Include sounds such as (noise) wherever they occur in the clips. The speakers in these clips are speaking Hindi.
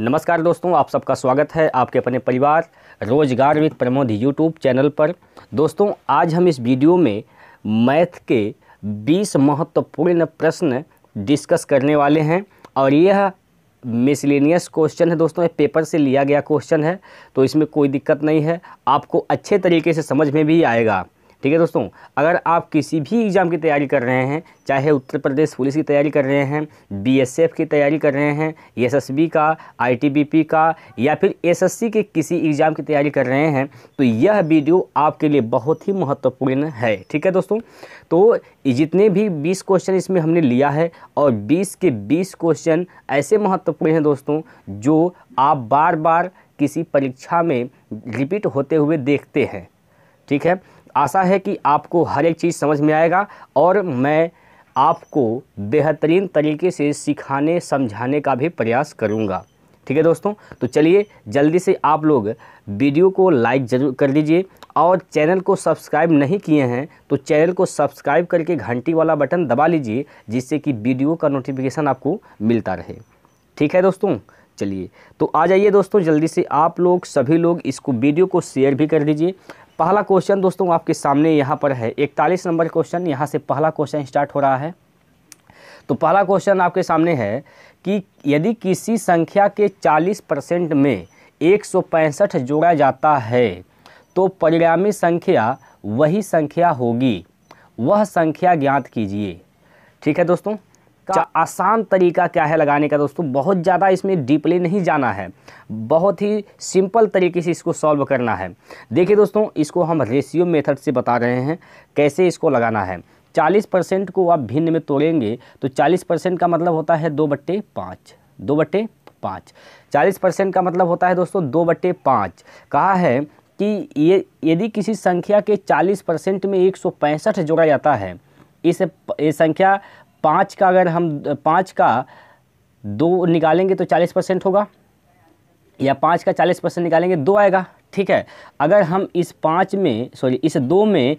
नमस्कार दोस्तों आप सबका स्वागत है आपके अपने परिवार रोजगार विद प्रमोद यूट्यूब चैनल पर दोस्तों आज हम इस वीडियो में मैथ के 20 महत्वपूर्ण प्रश्न डिस्कस करने वाले हैं और यह मिसलिनियस क्वेश्चन है दोस्तों ये पेपर से लिया गया क्वेश्चन है तो इसमें कोई दिक्कत नहीं है आपको अच्छे तरीके से समझ में भी आएगा ठीक है दोस्तों अगर आप किसी भी एग्ज़ाम की तैयारी कर रहे हैं चाहे उत्तर प्रदेश पुलिस की तैयारी कर रहे हैं बीएसएफ की तैयारी कर रहे हैं एसएसबी का आईटीबीपी का या फिर एसएससी के किसी एग्ज़ाम की तैयारी कर रहे हैं तो यह वीडियो आपके लिए बहुत ही महत्वपूर्ण है ठीक है दोस्तों तो जितने भी बीस क्वेश्चन इसमें हमने लिया है और बीस के बीस क्वेश्चन ऐसे महत्वपूर्ण हैं दोस्तों जो आप बार बार किसी परीक्षा में रिपीट होते हुए देखते हैं ठीक है आशा है कि आपको हर एक चीज़ समझ में आएगा और मैं आपको बेहतरीन तरीके से सिखाने समझाने का भी प्रयास करूँगा ठीक है दोस्तों तो चलिए जल्दी से आप लोग वीडियो को लाइक जरूर कर दीजिए और चैनल को सब्सक्राइब नहीं किए हैं तो चैनल को सब्सक्राइब करके घंटी वाला बटन दबा लीजिए जिससे कि वीडियो का नोटिफिकेशन आपको मिलता रहे ठीक है दोस्तों चलिए तो आ जाइए दोस्तों जल्दी से आप लोग सभी लोग इसको वीडियो को शेयर भी कर दीजिए पहला क्वेश्चन दोस्तों आपके सामने यहाँ पर है इकतालीस नंबर क्वेश्चन यहाँ से पहला क्वेश्चन स्टार्ट हो रहा है तो पहला क्वेश्चन आपके सामने है कि यदि किसी संख्या के 40 परसेंट में एक जोड़ा जाता है तो परिणामी संख्या वही संख्या होगी वह संख्या ज्ञात कीजिए ठीक है दोस्तों का आसान तरीका क्या है लगाने का दोस्तों बहुत ज़्यादा इसमें डीपली नहीं जाना है बहुत ही सिंपल तरीके से इसको सॉल्व करना है देखिए दोस्तों इसको हम रेशियो मेथड से बता रहे हैं कैसे इसको लगाना है चालीस परसेंट को आप भिन्न में तोड़ेंगे तो चालीस परसेंट का मतलब होता है दो बट्टे पाँच दो बट्टे पाँच चालीस परसेंट का मतलब होता है दोस्तों दो बट्टे पाँच कहा है कि ये यदि किसी संख्या के चालीस परसेंट में एक सौ पैंसठ जोड़ा जाता है इस संख्या पाँच का अगर हम पाँच का दो निकालेंगे तो चालीस परसेंट होगा या पाँच का चालीस परसेंट निकालेंगे दो आएगा ठीक है अगर हम इस पाँच में सॉरी इस दो में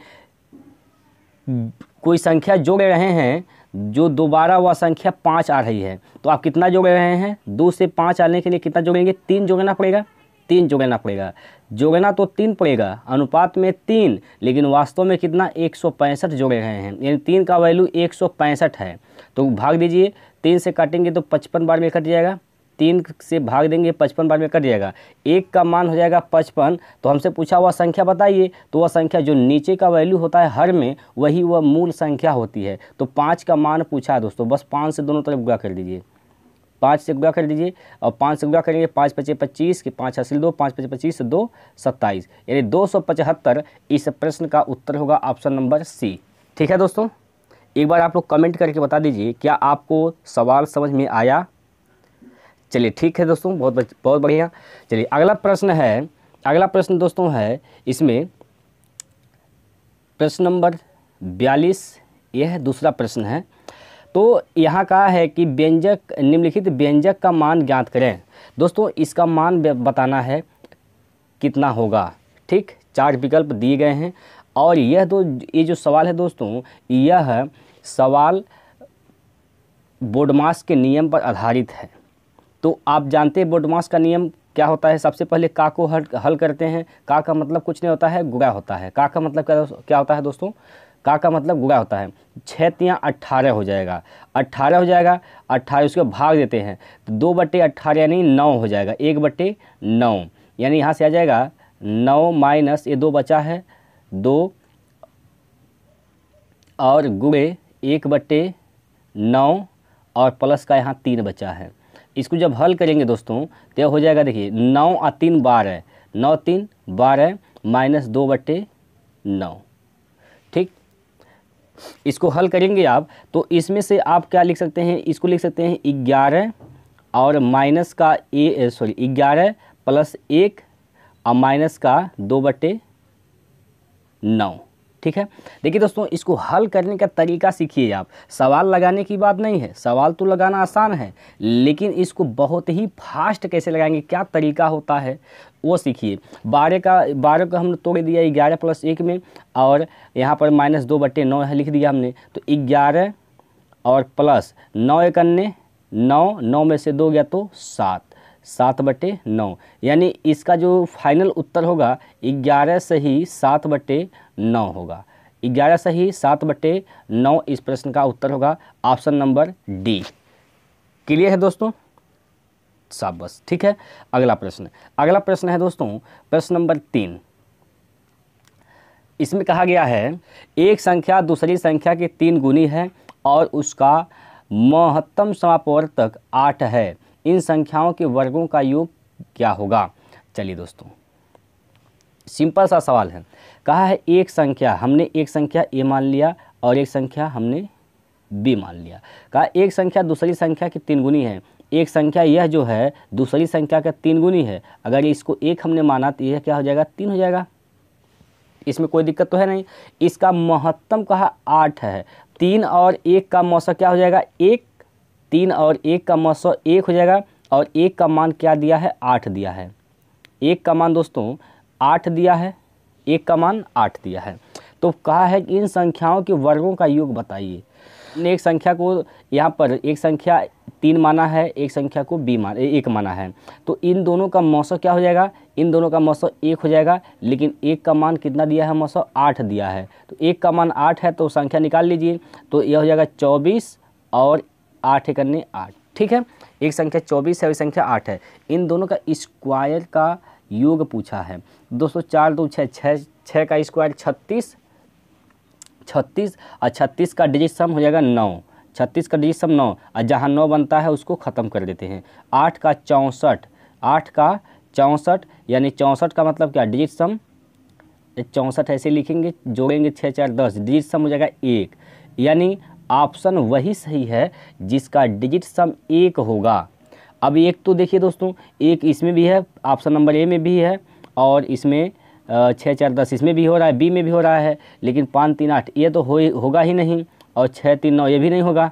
कोई संख्या जोड़ रहे हैं जो दोबारा वह संख्या पाँच आ रही है तो आप कितना जोड़ रहे हैं दो से पाँच आने के लिए कितना जोड़ेंगे तीन जोड़ना पड़ेगा तीन जोड़ना पड़ेगा जोड़ना तो तीन पड़ेगा अनुपात में तीन लेकिन वास्तव में कितना एक सौ पैंसठ जोड़े गए हैं यानी तीन का वैल्यू एक सौ पैंसठ है तो भाग दीजिए तीन से काटेंगे तो पचपन बार में कट जाएगा तीन से भाग देंगे पचपन बार में कट जाएगा एक का मान हो जाएगा पचपन तो हमसे पूछा हुआ संख्या बताइए तो वह संख्या जो नीचे का वैल्यू होता है हर में वही वह मूल संख्या होती है तो पाँच का मान पूछा है दोस्तों बस पाँच से दोनों तरफ गुणा कर दीजिए पाँच से गुणा कर दीजिए और पाँच से गुणा करेंगे पाँच पचे पच्चीस के पाँच हासिल दो पाँच पचे पच्चीस दो सत्ताईस यानी दो सौ पचहत्तर इस प्रश्न का उत्तर होगा ऑप्शन नंबर सी ठीक है दोस्तों एक बार आप लोग कमेंट करके बता दीजिए क्या आपको सवाल समझ में आया चलिए ठीक है दोस्तों बहुत बहुत बढ़िया चलिए अगला प्रश्न है अगला प्रश्न दोस्तों है इसमें प्रश्न नंबर बयालीस यह दूसरा प्रश्न है तो यहाँ कहा है कि व्यंजक निम्नलिखित व्यंजक का मान ज्ञात करें दोस्तों इसका मान बताना है कितना होगा ठीक चार विकल्प दिए गए हैं और यह दो ये जो सवाल है दोस्तों यह सवाल बोडमास के नियम पर आधारित है तो आप जानते हैं बोडमास का नियम क्या होता है सबसे पहले का को हल करते हैं का का मतलब कुछ नहीं होता है गुड़ा होता है का का मतलब क्या क्या होता है दोस्तों का का मतलब गुड़ा होता है छः तियाँ अट्ठारह हो जाएगा अट्ठारह हो जाएगा अट्ठारह उसको भाग देते हैं तो दो बट्टे अट्ठारह यानी नौ हो जाएगा एक बट्टे नौ यानी यहाँ से आ जाएगा नौ माइनस ये दो बचा है दो और गुड़े एक बट्टे नौ और प्लस का यहाँ तीन बचा है इसको जब हल करेंगे दोस्तों तो हो जाएगा देखिए नौ और तीन बारह नौ तीन बारह माइनस दो बट्टे नौ इसको हल करेंगे आप तो इसमें से आप क्या लिख सकते हैं इसको लिख सकते हैं ग्यारह और माइनस का ए सॉरी ग्यारह प्लस एक और माइनस का दो बटे नौ ठीक है देखिए दोस्तों इसको हल करने का तरीका सीखिए आप सवाल लगाने की बात नहीं है सवाल तो लगाना आसान है लेकिन इसको बहुत ही फास्ट कैसे लगाएंगे क्या तरीका होता है वो सीखिए बारह का बारह का हमने तोड़ दिया ग्यारह प्लस एक में और यहाँ पर माइनस दो बट्टे नौ लिख दिया हमने तो ग्यारह और प्लस नौ एक अन्य नौ नौ में से दो गया तो सात सात बटे नौ यानी इसका जो फाइनल उत्तर होगा ग्यारह से ही सात बटे नौ होगा ग्यारह सही सात बटे नौ इस प्रश्न का उत्तर होगा ऑप्शन नंबर डी क्लियर है दोस्तों बस ठीक है अगला प्रश्न अगला प्रश्न है दोस्तों प्रश्न नंबर तीन इसमें कहा गया है एक संख्या दूसरी संख्या के तीन गुनी है और उसका महत्तम समापवर्तक आठ है इन संख्याओं के वर्गों का योग क्या होगा चलिए दोस्तों सिंपल सा सवाल है कहा है एक संख्या हमने एक संख्या ए मान लिया और एक संख्या हमने बी मान लिया कहा एक संख्या दूसरी संख्या की तीन गुनी है एक संख्या यह जो है दूसरी संख्या का तीन गुनी है अगर इसको एक हमने माना तो यह क्या हो जाएगा तीन हो जाएगा इसमें कोई दिक्कत तो है नहीं इसका महत्तम कहा आठ है तीन और एक का मौसम क्या हो जाएगा एक तीन और एक का मसौ एक हो जाएगा और एक का मान क्या दिया है आठ दिया है एक का मान दोस्तों आठ दिया है एक का मान आठ दिया है तो कहा है कि इन संख्याओं के वर्गों का योग बताइए एक संख्या को यहाँ पर एक संख्या तीन माना है एक संख्या को बी मान एक माना है तो इन दोनों का मौसम क्या हो जाएगा इन दोनों का मौसम एक हो जाएगा लेकिन एक का मान कितना दिया है मौसम आठ दिया है तो एक का मान आठ है तो संख्या निकाल लीजिए तो यह हो जाएगा चौबीस और आठ इकन्नी आठ ठीक है एक संख्या चौबीस है और संख्या आठ है इन दोनों का स्क्वायर का योग पूछा है दोस्तों चार दो छः छः छः का स्क्वायर छत्तीस छत्तीस और छत्तीस का डिजिट सम हो जाएगा नौ छत्तीस का डिजिट सम नौ और जहाँ नौ बनता है उसको ख़त्म कर देते हैं आठ का चौंसठ आठ का चौंसठ यानी चौंसठ का मतलब क्या डिजिट सम चौंसठ ऐसे लिखेंगे जोड़ेंगे छः चार दस डिजिट सम हो जाएगा एक यानी ऑप्शन वही सही है जिसका डिजिट सम एक होगा अब एक तो देखिए दोस्तों एक इसमें भी है ऑप्शन नंबर ए में भी है और इसमें छः चार दस इसमें भी हो रहा है बी में भी हो रहा है लेकिन पाँच तीन आठ ये तो हो होगा ही नहीं और छः तीन नौ ये भी नहीं होगा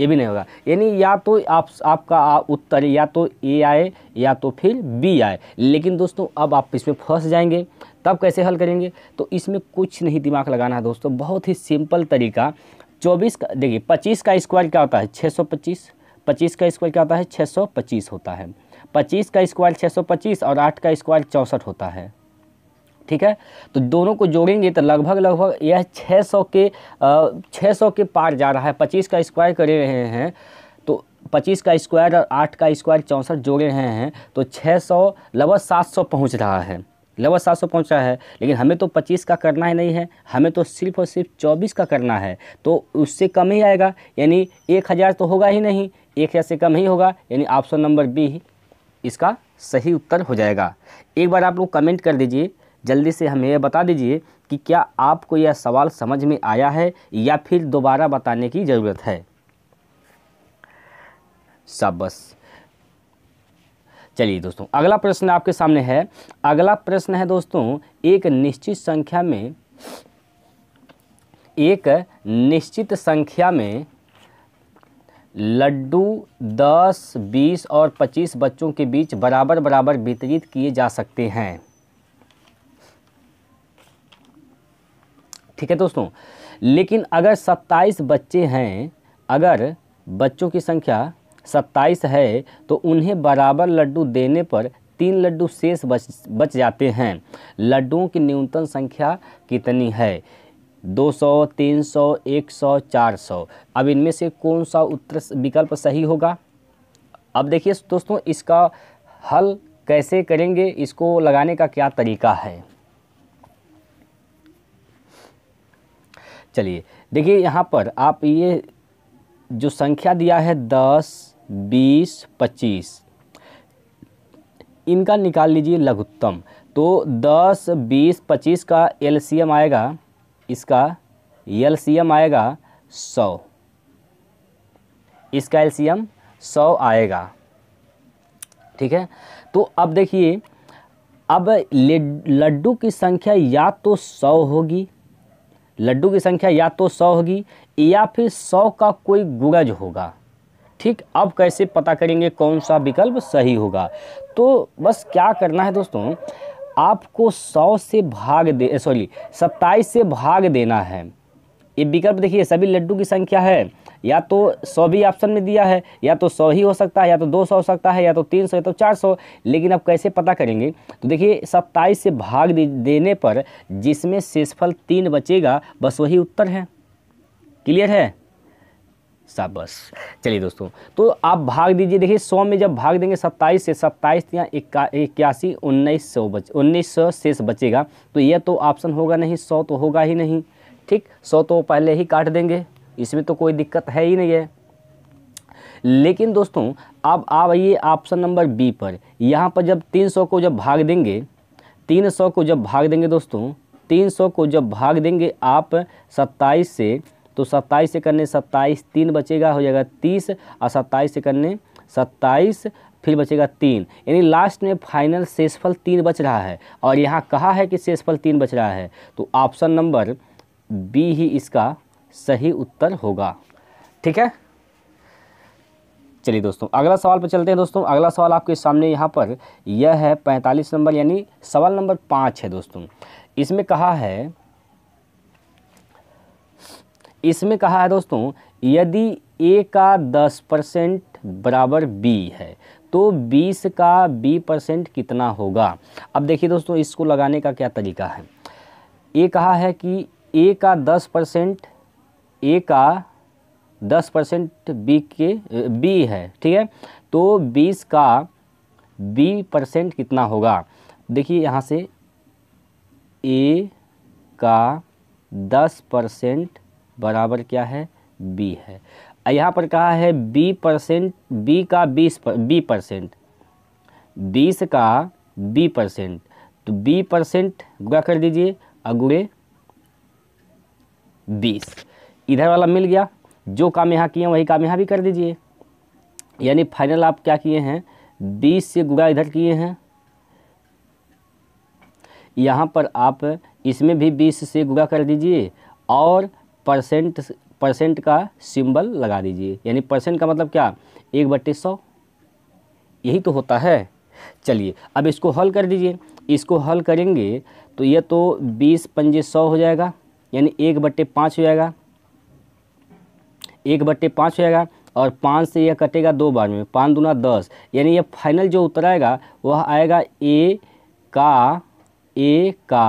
ये भी नहीं होगा यानी या तो आप आपका उत्तर या तो ए आए या तो फिर बी आए लेकिन दोस्तों अब आप इसमें फंस जाएंगे तब कैसे हल करेंगे तो इसमें कुछ नहीं दिमाग लगाना है दोस्तों बहुत ही सिंपल तरीका चौबीस का देखिए पच्चीस का स्क्वायर क्या होता है छः सौ पच्चीस पच्चीस का स्क्वायर क्या होता है छः सौ पच्चीस होता है पच्चीस का स्क्वायर छः सौ पच्चीस और आठ का स्क्वायर चौंसठ होता है ठीक है तो दोनों को जोड़ेंगे तो लगभग लगभग यह छः सौ के छः सौ के पार जा रहा है पच्चीस का स्क्वायर कर रहे हैं तो पच्चीस का स्क्वायर और आठ का स्क्वायर चौंसठ जोड़े रहे हैं तो छः सौ लगभग सात सौ पहुँच रहा है लगभग सात सौ पहुँचा है लेकिन हमें तो पच्चीस का करना ही नहीं है हमें तो सिर्फ और सिर्फ चौबीस का करना है तो उससे कम ही आएगा यानी एक हज़ार तो होगा ही नहीं एक हज़ार से कम ही होगा यानी ऑप्शन नंबर बी इसका सही उत्तर हो जाएगा एक बार आप लोग कमेंट कर दीजिए जल्दी से हमें यह बता दीजिए कि क्या आपको यह सवाल समझ में आया है या फिर दोबारा बताने की ज़रूरत है शाबाश चलिए दोस्तों अगला प्रश्न आपके सामने है अगला प्रश्न है दोस्तों एक निश्चित संख्या में एक निश्चित संख्या में लड्डू 10, 20 और 25 बच्चों के बीच बराबर बराबर वितरित किए जा सकते हैं ठीक है दोस्तों लेकिन अगर 27 बच्चे हैं अगर बच्चों की संख्या सत्ताईस है तो उन्हें बराबर लड्डू देने पर तीन लड्डू शेष बच बच जाते हैं लड्डुओं की न्यूनतम संख्या कितनी है 200, 300, 100, 400। अब इनमें से कौन सा उत्तर विकल्प सही होगा अब देखिए दोस्तों इसका हल कैसे करेंगे इसको लगाने का क्या तरीका है चलिए देखिए यहाँ पर आप ये जो संख्या दिया है दस बीस पच्चीस इनका निकाल लीजिए लघुत्तम तो दस बीस पच्चीस का एल आएगा इसका एल आएगा सौ इसका एल सौ आएगा ठीक है तो अब देखिए अब लड्डू की संख्या या तो सौ होगी लड्डू की संख्या या तो सौ होगी या फिर सौ का कोई गुगज होगा ठीक अब कैसे पता करेंगे कौन सा विकल्प सही होगा तो बस क्या करना है दोस्तों आपको सौ से भाग दे सॉरी सत्ताईस से भाग देना है ये विकल्प देखिए सभी लड्डू की संख्या है या तो सौ भी ऑप्शन में दिया है या तो सौ ही हो सकता है या तो दो सौ हो सकता है या तो तीन सौ या तो चार सौ लेकिन अब कैसे पता करेंगे तो देखिए सत्ताईस से भाग देने पर जिसमें शेषफल तीन बचेगा बस वही उत्तर है क्लियर है बस चलिए दोस्तों तो आप भाग दीजिए देखिए सौ में जब भाग देंगे सत्ताईस से सत्ताईस या इक्यासी उन्नीस सौ बच उन्नीस सौ शेष बचेगा तो यह तो ऑप्शन होगा नहीं सौ तो होगा ही नहीं ठीक सौ तो पहले ही काट देंगे इसमें तो कोई दिक्कत है ही नहीं है लेकिन दोस्तों अब आप आइए ऑप्शन नंबर बी पर यहाँ पर जब तीन सौ को जब भाग देंगे तीन सौ को जब भाग देंगे दोस्तों तीन सौ को जब भाग देंगे आप सत्ताईस से तो सत्ताईस से करने सत्ताईस तीन बचेगा हो जाएगा तीस और सत्ताईस से करने सत्ताईस फिर बचेगा तीन यानी लास्ट में फाइनल शेषफल तीन बच रहा है और यहाँ कहा है कि शेषफल तीन बच रहा है तो ऑप्शन नंबर बी ही इसका सही उत्तर होगा ठीक है चलिए दोस्तों अगला सवाल पर चलते हैं दोस्तों अगला सवाल आपके सामने यहाँ पर यह है पैंतालीस नंबर यानी सवाल नंबर पाँच है दोस्तों इसमें कहा है इसमें कहा है दोस्तों यदि ए का दस परसेंट बराबर बी है तो बीस का बी परसेंट कितना होगा अब देखिए दोस्तों इसको लगाने का क्या तरीका है ए कहा है कि ए का दस परसेंट ए का दस परसेंट बी के बी है ठीक है तो बीस का बी परसेंट कितना होगा देखिए यहाँ से ए का दस परसेंट बराबर क्या है बी है यहाँ पर कहा है बी परसेंट बी का बीस बी परसेंट बीस का बी परसेंट तो बी परसेंट गुड़ा कर दीजिए अगुड़े बीस इधर वाला मिल गया जो काम यहाँ किए वही काम यहाँ भी कर दीजिए यानी फाइनल आप क्या किए हैं बीस से गुड़ा इधर किए हैं यहाँ पर आप इसमें भी बीस से गुड़ा कर दीजिए और परसेंट परसेंट का सिंबल लगा दीजिए यानी परसेंट का मतलब क्या एक बट्टे सौ यही तो होता है चलिए अब इसको हल कर दीजिए इसको हल करेंगे तो यह तो बीस पंजे सौ हो जाएगा यानी एक बट्टे पाँच हो जाएगा एक बट्टे पाँच हो जाएगा और पाँच से यह कटेगा दो बार में पाँच दूना दस यानी यह फाइनल जो उतर आएगा वह आएगा ए का ए का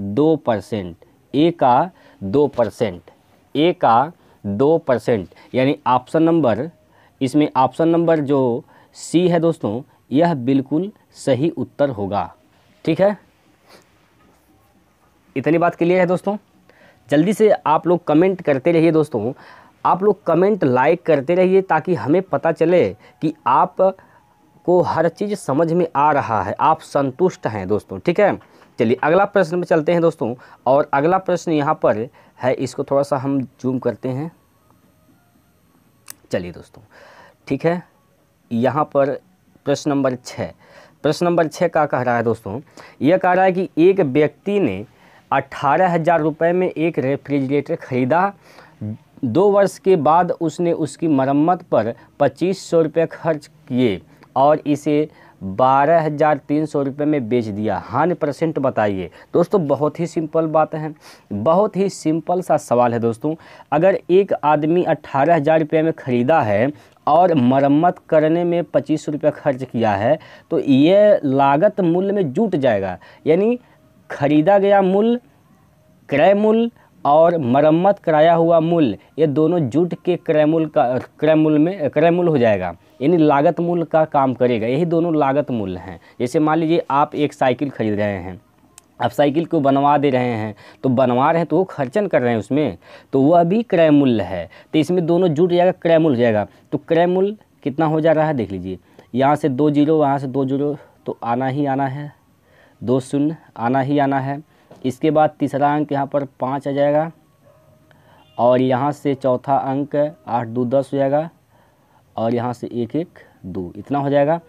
दो परसेंट ए का दो परसेंट ए का दो परसेंट यानी ऑप्शन नंबर इसमें ऑप्शन नंबर जो सी है दोस्तों यह बिल्कुल सही उत्तर होगा ठीक है इतनी बात क्लियर है दोस्तों जल्दी से आप लोग कमेंट करते रहिए दोस्तों आप लोग कमेंट लाइक करते रहिए ताकि हमें पता चले कि आप को हर चीज़ समझ में आ रहा है आप संतुष्ट हैं दोस्तों ठीक है चलिए अगला प्रश्न में चलते हैं दोस्तों और अगला प्रश्न यहाँ पर है इसको थोड़ा सा हम जूम करते हैं चलिए दोस्तों ठीक है यहाँ पर प्रश्न नंबर छः प्रश्न नंबर छः का कह रहा है दोस्तों यह कह रहा है कि एक व्यक्ति ने अट्ठारह हज़ार रुपये में एक रेफ्रिजरेटर ख़रीदा दो वर्ष के बाद उसने उसकी मरम्मत पर पच्चीस सौ रुपये खर्च किए और इसे बारह हज़ार तीन सौ रुपये में बेच दिया हान परसेंट बताइए दोस्तों बहुत ही सिंपल बात है बहुत ही सिंपल सा सवाल है दोस्तों अगर एक आदमी अट्ठारह हज़ार रुपये में ख़रीदा है और मरम्मत करने में पच्चीस रुपये खर्च किया है तो ये लागत मूल्य में जुट जाएगा यानी खरीदा गया मूल्य क्रय मूल्य और मरम्मत कराया हुआ मूल्य ये दोनों जुट के क्रय मूल्य का क्रय मूल्य में क्रय मूल्य हो जाएगा यानी लागत मूल्य का काम करेगा यही दोनों लागत मूल्य हैं जैसे मान लीजिए आप एक साइकिल खरीद रहे हैं आप साइकिल को बनवा दे रहे हैं तो बनवा रहे हैं तो वो खर्चन कर रहे हैं उसमें तो वह भी क्रय मूल्य है तो इसमें दोनों जुट जाएगा क्रय मूल्य जाएगा तो क्रय मूल्य कितना हो जा रहा है देख लीजिए यहाँ से दो जीरो वहाँ से दो जीरो तो आना ही आना है दो शून्य आना ही आना है इसके बाद तीसरा अंक यहाँ पर पाँच आ जाएगा और यहाँ से चौथा अंक आठ दो दस हो जाएगा और यहाँ से एक एक दो इतना हो जाएगा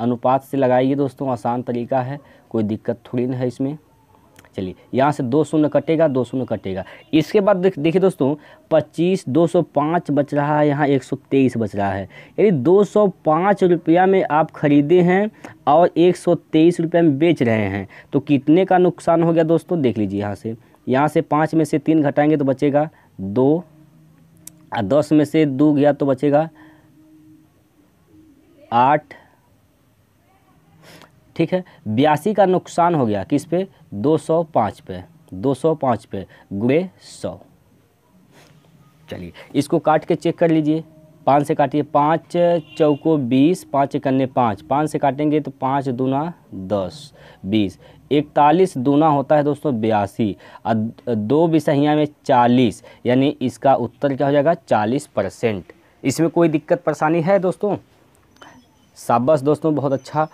अनुपात से लगाइए दोस्तों आसान तरीका है कोई दिक्कत थोड़ी नहीं है इसमें चलिए यहाँ से दो शून्य कटेगा दो शून्य कटेगा इसके बाद देख देखिए दोस्तों पच्चीस दो सौ पाँच बच रहा है यहाँ एक सौ तेईस बच रहा है यानी दो सौ पाँच रुपया में आप ख़रीदे हैं और एक सौ तेईस रुपया में बेच रहे हैं तो कितने का नुकसान हो गया दोस्तों देख लीजिए यहाँ से यहाँ से पाँच में से तीन घटाएंगे तो बचेगा दो और दस में से दो गया तो बचेगा आठ ठीक है बयासी का नुकसान हो गया किस पे दो सौ पाँच पे दो सौ पाँच पे गुड़े सौ चलिए इसको काट के चेक कर लीजिए पाँच से काटिए पाँच चौको बीस पाँच कन्ने पाँच पाँच से काटेंगे तो पाँच दूना दस बीस इकतालीस दूना होता है दोस्तों बयासी और दो बिसहियाँ में चालीस यानी इसका उत्तर क्या हो जाएगा चालीस परसेंट इसमें कोई दिक्कत परेशानी है दोस्तों शाबाश दोस्तों बहुत अच्छा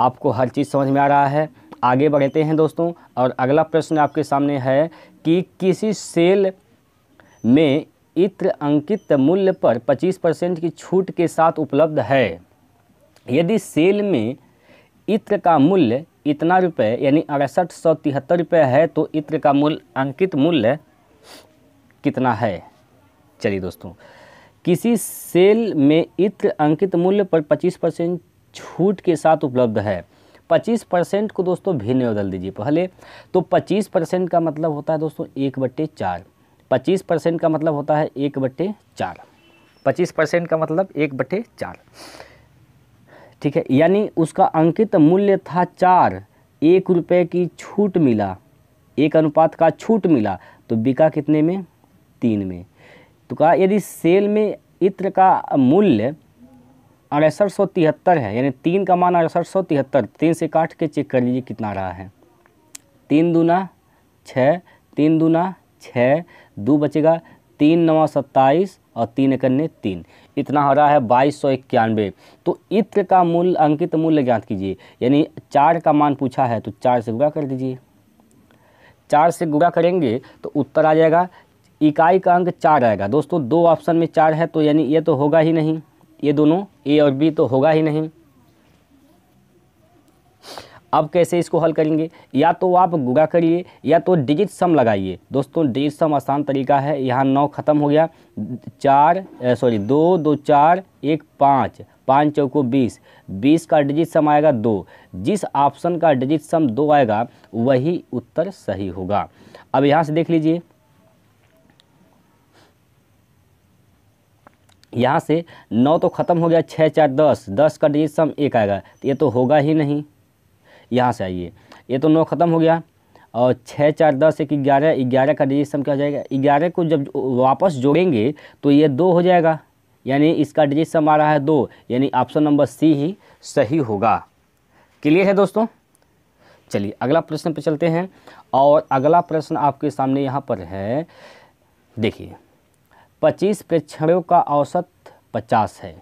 आपको हर चीज़ समझ में आ रहा है आगे बढ़ते हैं दोस्तों और अगला प्रश्न आपके सामने है कि किसी सेल में इत्र अंकित मूल्य पर 25 परसेंट की छूट के साथ उपलब्ध है यदि सेल में इत्र का मूल्य इतना रुपये यानी अड़सठ सौ तिहत्तर रुपये है तो इत्र का मूल्य अंकित मूल्य कितना है चलिए दोस्तों किसी सेल में इत्र अंकित मूल्य पर 25 परसेंट छूट के साथ उपलब्ध है 25 परसेंट को दोस्तों भिन्न बदल दीजिए पहले तो 25 परसेंट का मतलब होता है दोस्तों एक बट्टे चार पच्चीस परसेंट का मतलब होता है एक बट्टे चार पच्चीस परसेंट का मतलब एक बट्टे चार ठीक है यानी उसका अंकित मूल्य था चार एक रुपये की छूट मिला एक अनुपात का छूट मिला तो बिका कितने में तीन में तो कहा यदि सेल में इत्र का मूल्य अड़सठ सौ तिहत्तर है यानी तीन का मान अड़सठ सौ तिहत्तर तीन से काट के चेक कर लीजिए कितना रहा है तीन दूना छः तीन दूना छः दो बचेगा तीन नवा सत्ताईस और तीन इकन्ने तीन इतना हो रहा है बाईस सौ इक्यानवे तो इत्र का मूल अंकित मूल्य ज्ञात कीजिए यानी चार का मान पूछा है तो चार से गुणा कर दीजिए चार से गुणा करेंगे तो उत्तर आ जाएगा इकाई का अंक चार आएगा दोस्तों दो ऑप्शन में चार है तो यानी ये तो होगा ही नहीं ये दोनों ए और बी तो होगा ही नहीं अब कैसे इसको हल करेंगे या तो आप गुगा करिए या तो डिजिट सम लगाइए दोस्तों डिजिट सम आसान तरीका है यहाँ नौ खत्म हो गया चार सॉरी दो दो चार एक पाँच पाँच चौको बीस बीस का डिजिट सम आएगा दो जिस ऑप्शन का डिजिट सम दो आएगा वही उत्तर सही होगा अब यहाँ से देख लीजिए यहाँ से नौ तो ख़त्म हो गया छः चार दस दस का डिजिट सम एक आएगा तो ये तो होगा ही नहीं यहाँ से आइए ये तो नौ ख़त्म हो गया और छः चार दस एक ग्यारह ग्यारह का डिजिट सम क्या हो जाएगा ग्यारह को जब वापस जोड़ेंगे तो ये दो हो जाएगा यानी इसका डिजिट सम आ रहा है दो यानी ऑप्शन नंबर सी ही सही होगा क्लियर है दोस्तों चलिए अगला प्रश्न पर चलते हैं और अगला प्रश्न आपके सामने यहाँ पर है देखिए 25 प्रेक्षणों का औसत 50 है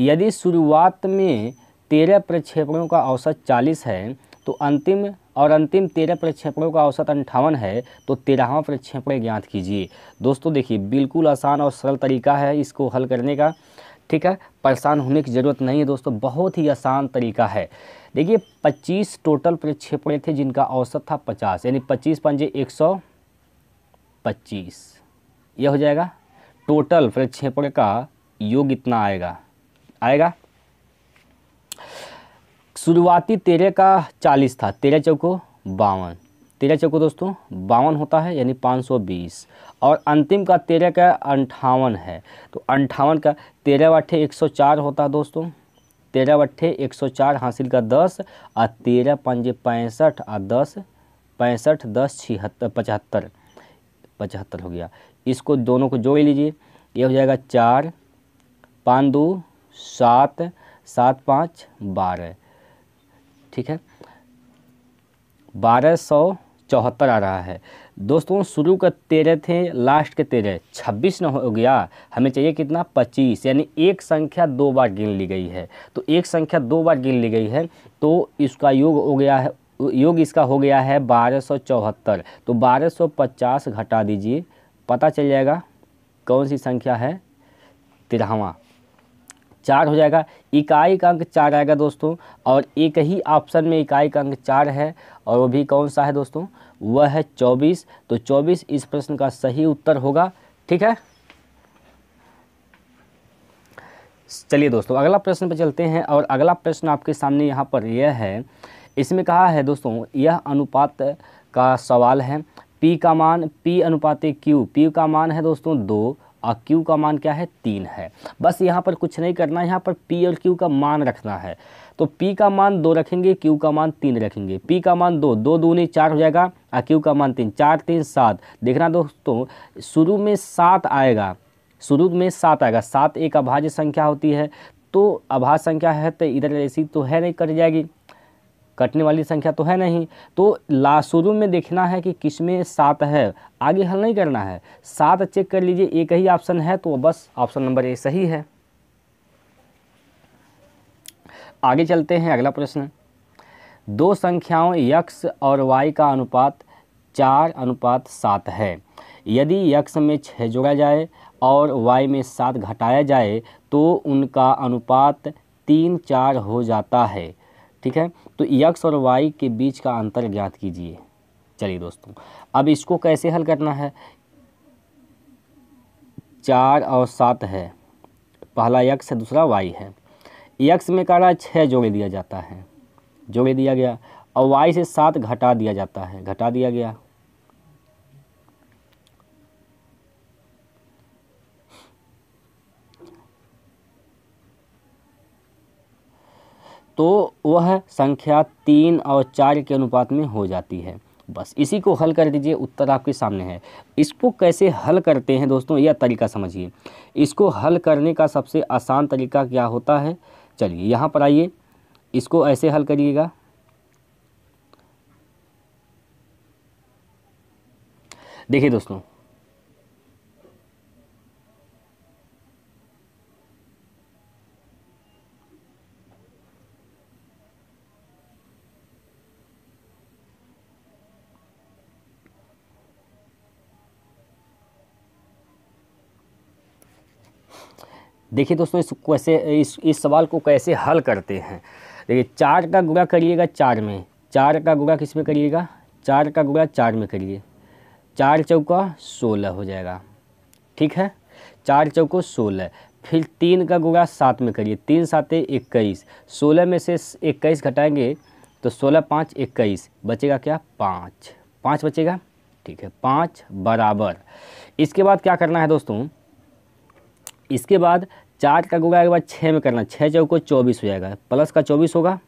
यदि शुरुआत में 13 प्रक्षेपणों का औसत 40 है तो अंतिम और अंतिम तेरह प्रक्षेपणों का औसत अंठावन है तो तेरहवा प्रक्षेपण ज्ञात कीजिए दोस्तों देखिए बिल्कुल आसान और सरल तरीका है इसको हल करने का ठीक है परेशान होने की ज़रूरत नहीं है दोस्तों बहुत ही आसान तरीका है देखिए 25 टोटल प्रक्षेपण थे जिनका औसत था 50 यानी 25 पंजे 125 यह हो जाएगा टोटल प्रक्षेपण का योग इतना आएगा आएगा शुरुआती तेरह का चालीस था तेरह चौको बावन तेरह चौको दोस्तों बावन होता है यानी पाँच सौ बीस और अंतिम का तेरह का अंठावन है तो अंठावन का तेरह वट्ठे एक सौ चार होता है दोस्तों तेरह वट्ठे एक सौ चार हासिल का दस और तेरह पंजे पैंसठ और दस पैंसठ दस छिहत्तर पचहत्तर पचहत्तर हो गया इसको दोनों को जोड़ लीजिए ये हो जाएगा चार पाँच दो सात सात पाँच बारह ठीक है बारह सौ चौहत्तर आ रहा है दोस्तों शुरू का तेरह थे लास्ट के तेरह छब्बीस न हो गया हमें चाहिए कितना पच्चीस यानी एक संख्या दो बार गिन ली गई है तो एक संख्या दो बार गिन ली गई है तो इसका योग हो गया है योग इसका हो गया है बारह सौ चौहत्तर तो बारह सौ पचास घटा दीजिए पता चल जाएगा कौन सी संख्या है तिरहवा चार हो जाएगा इकाई का अंक चार आएगा दोस्तों और एक ही ऑप्शन में इकाई का अंक चार है और वो भी कौन सा है दोस्तों वह है चौबीस तो चौबीस इस प्रश्न का सही उत्तर होगा ठीक है चलिए दोस्तों अगला प्रश्न पर चलते हैं और अगला प्रश्न आपके सामने यहाँ पर यह है इसमें कहा है दोस्तों यह अनुपात का सवाल है पी का मान पी अनुपाते क्यू पी का मान है दोस्तों दो और क्यू का मान क्या है तीन है बस यहाँ पर कुछ नहीं करना है यहाँ पर पी और क्यू का मान रखना है तो पी का मान दो रखेंगे क्यू का मान तीन रखेंगे पी का मान दो दो दूनी चार हो जाएगा और क्यू का मान तीन चार तीन सात देखना दोस्तों शुरू में सात आएगा शुरू में सात आएगा सात एक अभाज्य संख्या होती है तो अभाज्य संख्या है तो इधर ऐसी तो है नहीं कट जाएगी कटने वाली संख्या तो है नहीं तो ला शुरू में देखना है कि किस में सात है आगे हल नहीं करना है सात चेक कर लीजिए एक ही ऑप्शन है तो बस ऑप्शन नंबर ए सही है आगे चलते हैं अगला प्रश्न दो संख्याओं यक्स और वाई का अनुपात चार अनुपात सात है यदि यक्स में छः जोड़ा जाए और वाई में सात घटाया जाए तो उनका अनुपात तीन चार हो जाता है ठीक है तो यक्स और वाई के बीच का अंतर ज्ञात कीजिए चलिए दोस्तों अब इसको कैसे हल करना है चार और सात है पहला यक्स है दूसरा वाई है यक्स में कह रहा है छः जोड़े दिया जाता है जोड़े दिया गया और वाई से सात घटा दिया जाता है घटा दिया गया तो वह संख्या तीन और चार के अनुपात में हो जाती है बस इसी को हल कर दीजिए उत्तर आपके सामने है इसको कैसे हल करते हैं दोस्तों यह तरीका समझिए इसको हल करने का सबसे आसान तरीका क्या होता है चलिए यहाँ पर आइए इसको ऐसे हल करिएगा देखिए दोस्तों देखिए दोस्तों इस कैसे इस इस सवाल को कैसे हल करते हैं देखिए चार का गुणा करिएगा चार में चार का गुणा किस में करिएगा चार का गुणा चार में करिए चार चौका सोलह हो जाएगा ठीक है चार चौको सोलह फिर तीन का गुणा सात में करिए तीन सातें इक्कीस सोलह में से इक्कीस घटाएंगे तो सोलह पाँच इक्कीस बचेगा क्या पाँच पाँच बचेगा ठीक है पाँच बराबर इसके बाद क्या करना है दोस्तों इसके बाद चार का गुणा एक बार छः में करना छः चौको चौबीस हो जाएगा प्लस का चौबीस होगा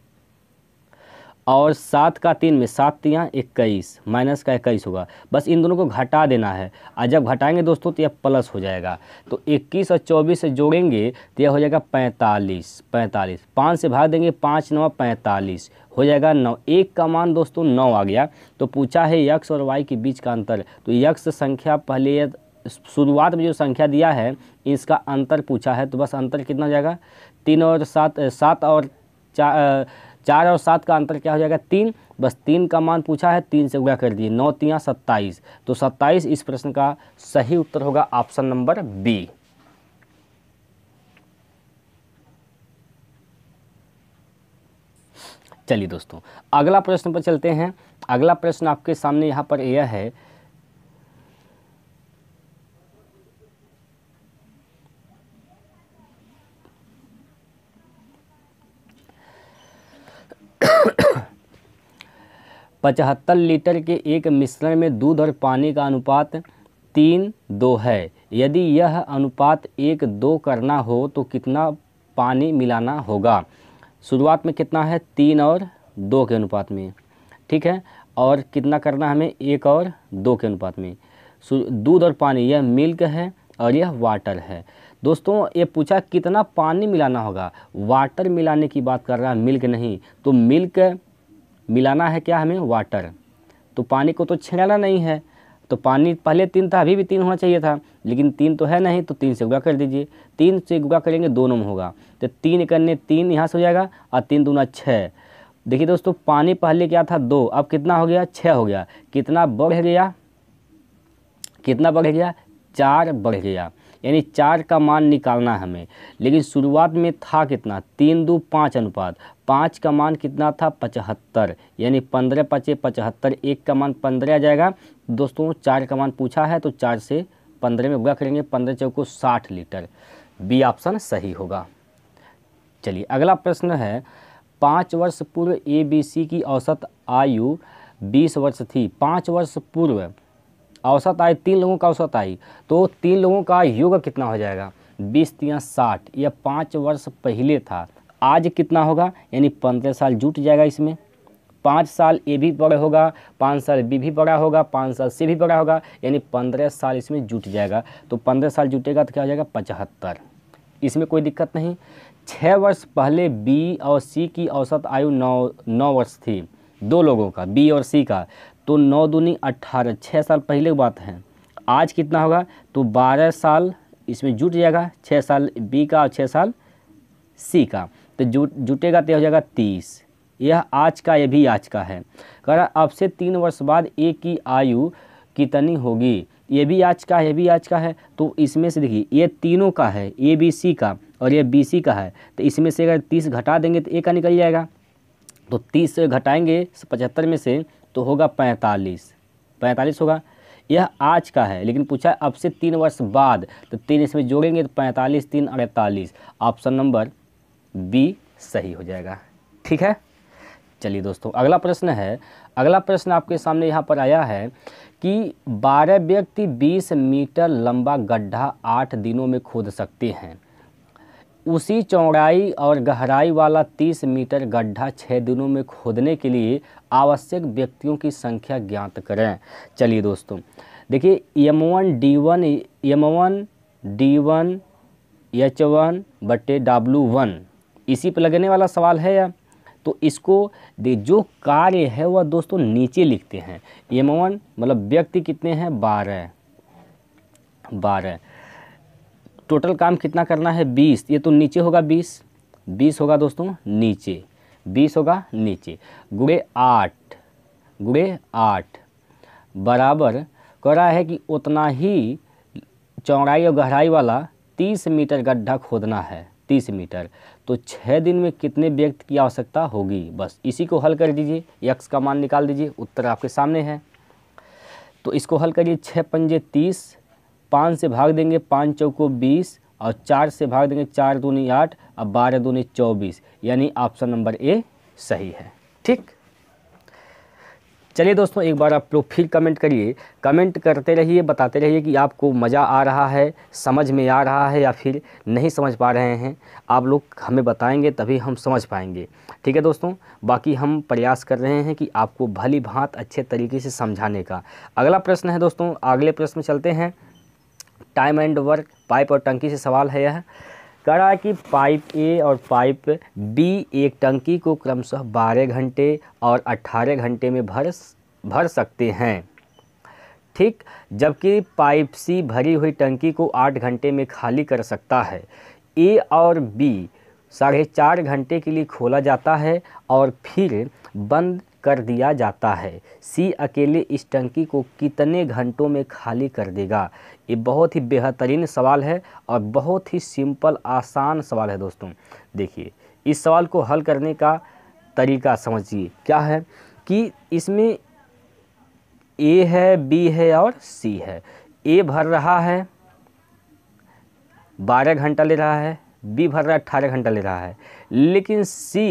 और सात का तीन में सात तियाँ इक्कीस माइनस का इक्कीस होगा बस इन दोनों को घटा देना है और जब घटाएंगे दोस्तों तो यह प्लस हो जाएगा तो इक्कीस और चौबीस से जोड़ेंगे तो यह हो जाएगा पैंतालीस पैंतालीस पाँच से भाग देंगे पाँच नौ पैंतालीस हो जाएगा नौ एक का मान दोस्तों नौ आ गया तो पूछा है यक्स और वाई के बीच का अंतर तो यक्स संख्या पहले शुरुआत में जो संख्या दिया है इसका अंतर पूछा है तो बस अंतर कितना जाएगा तीन और सात सात और चार चार और सात का अंतर क्या हो जाएगा तीन बस तीन का मान पूछा है तीन से उगा कर दिए नौ तियाँ सत्ताईस तो सत्ताईस इस प्रश्न का सही उत्तर होगा ऑप्शन नंबर बी चलिए दोस्तों अगला प्रश्न पर चलते हैं अगला प्रश्न आपके सामने यहाँ पर यह है पचहत्तर लीटर के एक मिश्रण में दूध और पानी का अनुपात तीन दो है यदि यह अनुपात एक दो करना हो तो कितना पानी मिलाना होगा शुरुआत में कितना है तीन और दो के अनुपात में ठीक है और कितना करना हमें एक और दो के अनुपात में दूध और पानी यह मिल्क है और यह वाटर है दोस्तों ये पूछा कितना पानी मिलाना होगा वाटर मिलाने की बात कर रहा है मिल्क नहीं तो मिल्क मिलाना है क्या हमें वाटर तो पानी को तो छेड़ाना नहीं है तो पानी पहले तीन था अभी भी तीन होना चाहिए था लेकिन तीन तो है नहीं तो तीन से गुगा कर दीजिए तीन से गुगा करेंगे दोनों में होगा तो तीन करने तीन यहाँ से हो जाएगा और तीन दूना छः देखिए दोस्तों पानी पहले क्या था दो अब कितना हो गया छः हो गया कितना बढ़ गया कितना बढ़ गया चार बढ़ गया यानी चार का मान निकालना है हमें लेकिन शुरुआत में था कितना तीन दो पाँच अनुपात पाँच का मान कितना था पचहत्तर यानी पंद्रह पचे पचहत्तर एक का मान पंद्रह आ जाएगा दोस्तों चार का मान पूछा है तो चार से पंद्रह में उगा करेंगे पंद्रह चौको साठ लीटर बी ऑप्शन सही होगा चलिए अगला प्रश्न है पाँच वर्ष पूर्व ए बी सी की औसत आयु बीस वर्ष थी पाँच वर्ष पूर्व औसत आय तीन लोगों का औसत आय तो तीन लोगों का योग कितना हो जाएगा बीस तिया साठ या पाँच वर्ष पहले था आज कितना होगा यानी पंद्रह साल जुट जाएगा इसमें पाँच साल ए भी बड़ा होगा पाँच साल बी भी बड़ा होगा पाँच साल सी भी बड़ा होगा यानी पंद्रह साल इसमें जुट जाएगा तो पंद्रह साल जुटेगा तो क्या हो जाएगा पचहत्तर इसमें कोई दिक्कत नहीं छः वर्ष पहले बी और सी की औसत आयु नौ नौ वर्ष थी दो लोगों का बी और सी का तो नौ दूनी अट्ठारह छः साल पहले की बात है आज कितना होगा तो बारह साल इसमें जुट जाएगा छः साल बी का और छः साल सी का तो जुट जुटेगा तो हो जाएगा तीस यह आज का यह भी आज का है कह रहा अब से तीन वर्ष बाद ए की आयु कितनी होगी ये भी आज का है ये भी आज का है तो इसमें से देखिए ये तीनों का है ए बी सी का और ये बी सी का है तो इसमें से अगर तीस घटा देंगे तो ए का निकल जाएगा तो तीस घटाएंगे पचहत्तर में से तो होगा पैंतालीस पैंतालीस होगा यह आज का है लेकिन पूछा है अब से तीन वर्ष बाद तो तीन इसमें जोड़ेंगे तो पैंतालीस तीन अड़तालीस ऑप्शन नंबर बी सही हो जाएगा ठीक है चलिए दोस्तों अगला प्रश्न है अगला प्रश्न आपके सामने यहाँ पर आया है कि बारह व्यक्ति बीस मीटर लंबा गड्ढा आठ दिनों में खोद सकते हैं उसी चौड़ाई और गहराई वाला तीस मीटर गड्ढा छः दिनों में खोदने के लिए आवश्यक व्यक्तियों की संख्या ज्ञात करें चलिए दोस्तों देखिए M one D one M one D one H one बटे डब्लू वन इसी पर लगने वाला सवाल है या तो इसको जो कार्य है वह दोस्तों नीचे लिखते हैं एम वन मतलब व्यक्ति कितने हैं बारह बारह टोटल काम कितना करना है बीस ये तो नीचे होगा बीस बीस होगा दोस्तों नीचे बीस होगा नीचे गुड़े आठ गुड़े आठ बराबर कह रहा है कि उतना ही चौड़ाई और गहराई वाला तीस मीटर गड्ढा खोदना है तीस मीटर तो छः दिन में कितने व्यक्ति की आवश्यकता होगी बस इसी को हल कर दीजिए यक्स का मान निकाल दीजिए उत्तर आपके सामने है तो इसको हल करिए छः पंजे तीस पाँच से भाग देंगे पाँच चौको बीस और चार से भाग देंगे चार दूनी आठ अब बारह दूनी चौबीस यानी ऑप्शन नंबर ए सही है ठीक चलिए दोस्तों एक बार आप लोग फिर कमेंट करिए कमेंट करते रहिए बताते रहिए कि आपको मज़ा आ रहा है समझ में आ रहा है या फिर नहीं समझ पा रहे हैं आप लोग हमें बताएंगे तभी हम समझ पाएंगे ठीक है दोस्तों बाकी हम प्रयास कर रहे हैं कि आपको भली भांत अच्छे तरीके से समझाने का अगला प्रश्न है दोस्तों अगले प्रश्न चलते हैं टाइम एंड वर्क पाइप और टंकी से सवाल है यह कड़ा कि पाइप ए और पाइप बी एक टंकी को क्रमशः 12 घंटे और 18 घंटे में भर भर सकते हैं ठीक जबकि पाइप सी भरी हुई टंकी को 8 घंटे में खाली कर सकता है ए और बी साढ़े चार घंटे के लिए खोला जाता है और फिर बंद कर दिया जाता है सी अकेले इस टंकी को कितने घंटों में खाली कर देगा ये बहुत ही बेहतरीन सवाल है और बहुत ही सिंपल आसान सवाल है दोस्तों देखिए इस सवाल को हल करने का तरीका समझिए क्या है कि इसमें ए है बी है और सी है ए भर रहा है बारह घंटा ले रहा है बी भर रहा है अट्ठारह घंटा ले रहा है लेकिन सी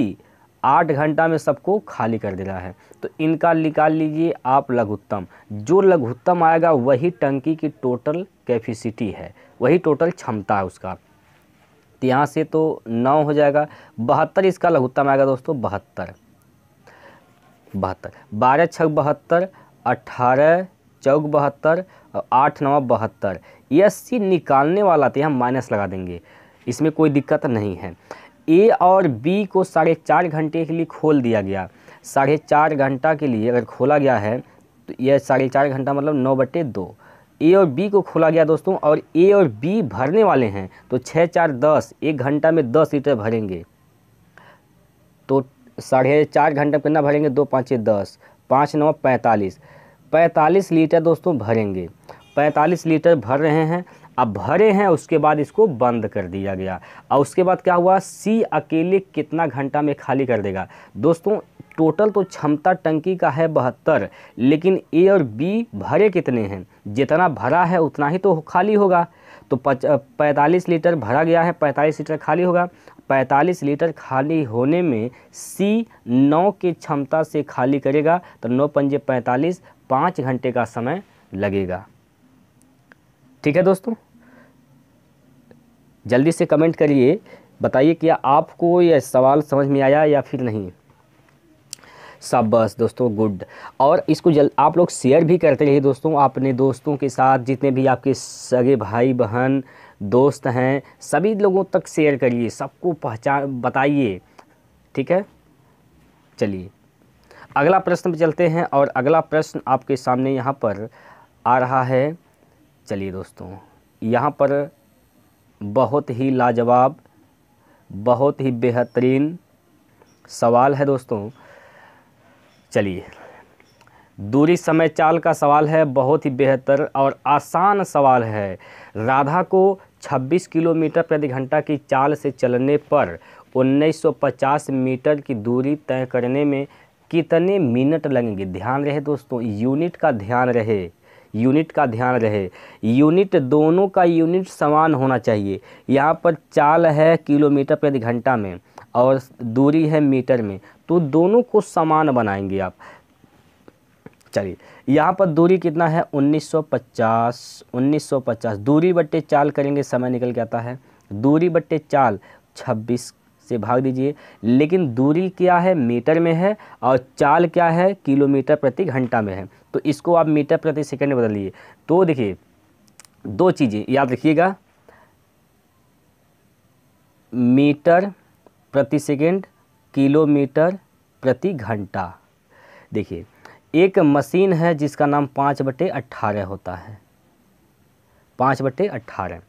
आठ घंटा में सबको खाली कर देना है तो इनका निकाल लीजिए आप लघुत्तम जो लघुत्तम आएगा वही टंकी की टोटल कैपेसिटी है वही टोटल क्षमता है उसका तो यहाँ से तो नौ हो जाएगा बहत्तर इसका लघुत्तम आएगा दोस्तों बहत्तर बहत्तर बारह छः बहत्तर अट्ठारह चौक बहत्तर और आठ नौ बहत्तर ये अस्सी निकालने वाला तो यहाँ माइनस लगा देंगे इसमें कोई दिक्कत नहीं है ए और बी को साढ़े चार घंटे के लिए खोल दिया गया साढ़े चार घंटा के लिए अगर खोला गया है तो यह साढ़े चार घंटा मतलब नौ बटे दो ए और बी को खोला गया दोस्तों और ए और बी भरने वाले हैं तो छः चार दस एक घंटा में दस लीटर भरेंगे तो साढ़े चार घंटे कितना भरेंगे दो पाँच दस पाँच नौ पैंतालीस पैंतालीस लीटर दोस्तों भरेंगे पैंतालीस लीटर भर रहे हैं अब भरे हैं उसके बाद इसको बंद कर दिया गया और उसके बाद क्या हुआ सी अकेले कितना घंटा में खाली कर देगा दोस्तों टोटल तो क्षमता टंकी का है बहत्तर लेकिन ए और बी भरे कितने हैं जितना भरा है उतना ही तो खाली होगा तो पैंतालीस लीटर भरा गया है पैंतालीस लीटर खाली होगा पैंतालीस लीटर खाली होने में सी नौ की क्षमता से खाली करेगा तो नौ पंजे पैंतालीस पाँच घंटे का समय लगेगा ठीक है दोस्तों जल्दी से कमेंट करिए बताइए कि आपको यह सवाल समझ में आया या फिर नहीं बस दोस्तों गुड और इसको जल आप लोग शेयर भी करते रहिए दोस्तों अपने दोस्तों के साथ जितने भी आपके सगे भाई बहन दोस्त हैं सभी लोगों तक शेयर करिए सबको पहचान बताइए ठीक है चलिए अगला प्रश्न पर चलते हैं और अगला प्रश्न आपके सामने यहाँ पर आ रहा है चलिए दोस्तों यहाँ पर बहुत ही लाजवाब बहुत ही बेहतरीन सवाल है दोस्तों चलिए दूरी समय चाल का सवाल है बहुत ही बेहतर और आसान सवाल है राधा को 26 किलोमीटर प्रति घंटा की चाल से चलने पर 1950 मीटर की दूरी तय करने में कितने मिनट लगेंगे ध्यान रहे दोस्तों यूनिट का ध्यान रहे यूनिट का ध्यान रहे यूनिट दोनों का यूनिट समान होना चाहिए यहाँ पर चाल है किलोमीटर प्रति घंटा में और दूरी है मीटर में तो दोनों को समान बनाएंगे आप चलिए यहाँ पर दूरी कितना है 1950 1950 दूरी बट्टे चाल करेंगे समय निकल के आता है दूरी बट्टे चाल 26 से भाग दीजिए लेकिन दूरी क्या है मीटर में है और चाल क्या है किलोमीटर प्रति घंटा में है तो इसको आप मीटर प्रति सेकेंड में बदलिए तो देखिए दो चीज़ें याद रखिएगा मीटर प्रति सेकेंड किलोमीटर प्रति घंटा देखिए एक मशीन है जिसका नाम पाँच बटे अट्ठारह होता है पाँच बटे अट्ठारह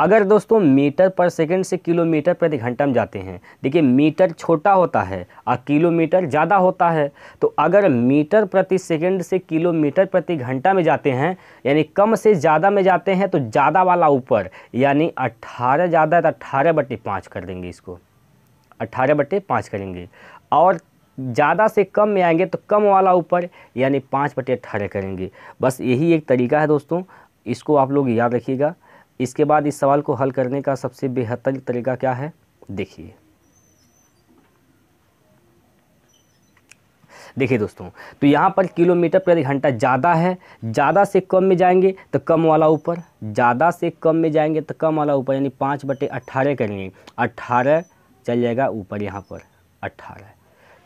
अगर दोस्तों मीटर पर सेकंड से किलोमीटर प्रति घंटा में जाते हैं देखिए मीटर छोटा होता है और किलोमीटर ज़्यादा होता है तो अगर मीटर प्रति सेकंड से किलोमीटर प्रति घंटा में जाते हैं यानी कम से ज़्यादा में जाते हैं तो ज़्यादा वाला ऊपर यानी अट्ठारह ज़्यादा तो अट्ठारह बटे पाँच कर देंगे इसको अट्ठारह बटे पाँच करेंगे और ज़्यादा से कम में आएंगे तो कम वाला ऊपर यानी पाँच बटे अट्ठारह करेंगे बस यही एक तरीका है दोस्तों इसको आप लोग याद रखिएगा इसके बाद इस सवाल को हल करने का सबसे बेहतर तरीका क्या है देखिए देखिए दोस्तों तो यहाँ पर किलोमीटर प्रति घंटा ज़्यादा है ज़्यादा से कम में जाएंगे तो कम वाला ऊपर ज़्यादा से कम में जाएंगे तो कम वाला ऊपर यानी पाँच बटे अट्ठारह करेंगे अट्ठारह चल जाएगा ऊपर यहाँ पर अट्ठारह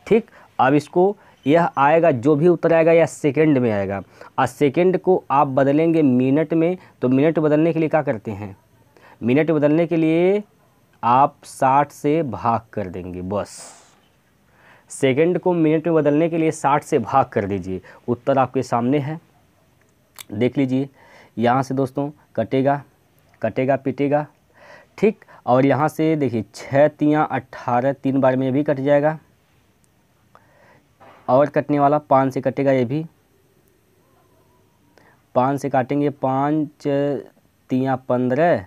ठीक अब इसको यह आएगा जो भी उत्तर आएगा यह सेकेंड में आएगा और सेकेंड को आप बदलेंगे मिनट में तो मिनट बदलने के लिए क्या करते हैं मिनट बदलने के लिए आप साठ से भाग कर देंगे बस सेकेंड को मिनट में बदलने के लिए साठ से भाग कर दीजिए उत्तर आपके सामने है देख लीजिए यहाँ से दोस्तों कटेगा कटेगा पिटेगा ठीक और यहाँ से देखिए छः तियाँ अट्ठारह तीन बार में भी कट जाएगा और कटने वाला पाँच से कटेगा ये भी पाँच से काटेंगे पाँच तियाँ पंद्रह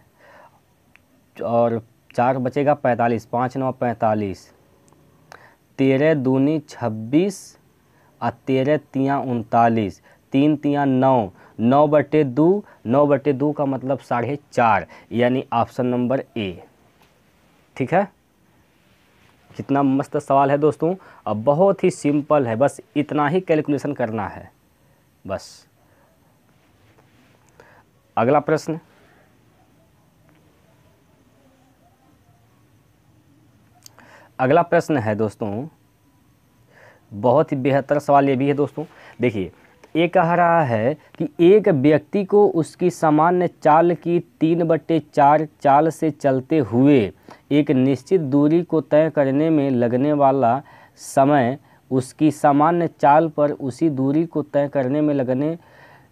और चार बचेगा पैंतालीस पाँच नौ पैंतालीस तेरह दूनी छब्बीस और तेरह तियाँ उनतालीस तीन तियाँ नौ नौ बटे दो नौ बटे दो का मतलब साढ़े चार यानी ऑप्शन नंबर ए ठीक है कितना मस्त सवाल है दोस्तों अब बहुत ही सिंपल है बस इतना ही कैलकुलेशन करना है बस अगला प्रश्न अगला प्रश्न है दोस्तों बहुत ही बेहतर सवाल ये भी है दोस्तों देखिए ये कह रहा है कि एक व्यक्ति को उसकी सामान्य चाल की तीन बट्टे चार चाल से चलते हुए एक निश्चित दूरी को तय करने में लगने वाला समय उसकी सामान्य चाल पर उसी दूरी को तय करने में लगने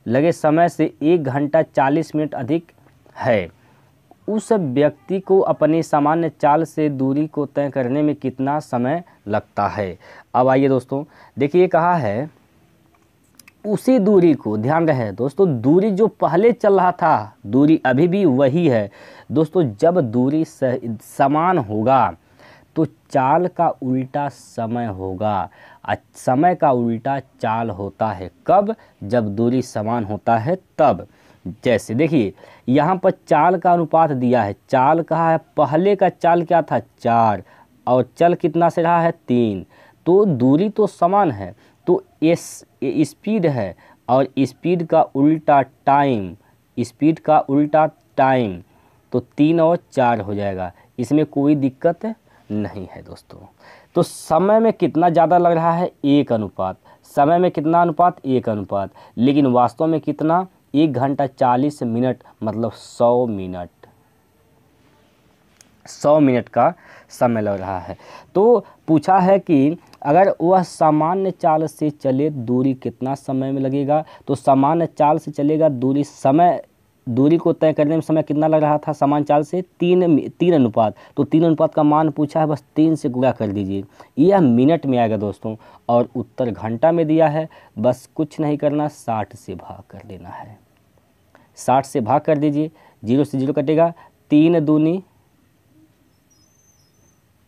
लगे समय से एक घंटा चालीस मिनट अधिक है उस व्यक्ति को अपनी सामान्य चाल से दूरी को तय करने में कितना समय लगता है अब आइए दोस्तों देखिए कहा है उसी दूरी को ध्यान रहे दोस्तों दूरी जो पहले चल रहा था दूरी अभी भी वही है दोस्तों जब दूरी समान होगा तो चाल का उल्टा समय होगा समय का उल्टा चाल होता है कब जब दूरी समान होता है तब जैसे देखिए यहाँ पर चाल का अनुपात दिया है चाल कहा है पहले का चाल क्या था चार और चल कितना से रहा है तीन तो दूरी तो समान है एस स्पीड है और स्पीड का उल्टा टाइम स्पीड का उल्टा टाइम तो तीन और चार हो जाएगा इसमें कोई दिक्कत नहीं है दोस्तों तो समय में कितना ज़्यादा लग रहा है एक अनुपात समय में कितना अनुपात एक अनुपात लेकिन वास्तव में कितना एक घंटा चालीस मिनट मतलब सौ मिनट सौ मिनट का समय लग रहा है तो पूछा है कि अगर वह सामान्य चाल से चले दूरी कितना समय में लगेगा तो सामान्य चाल से चलेगा दूरी समय दूरी को तय करने में समय कितना लग रहा था समान चाल से तीन तीन अनुपात तो तीन अनुपात का मान पूछा है बस तीन से गुणा कर दीजिए यह मिनट में आएगा दोस्तों और उत्तर घंटा में दिया है बस कुछ नहीं करना साठ से भाग कर देना है साठ से भाग कर दीजिए जीरो से जीरो कटेगा तीन दूनी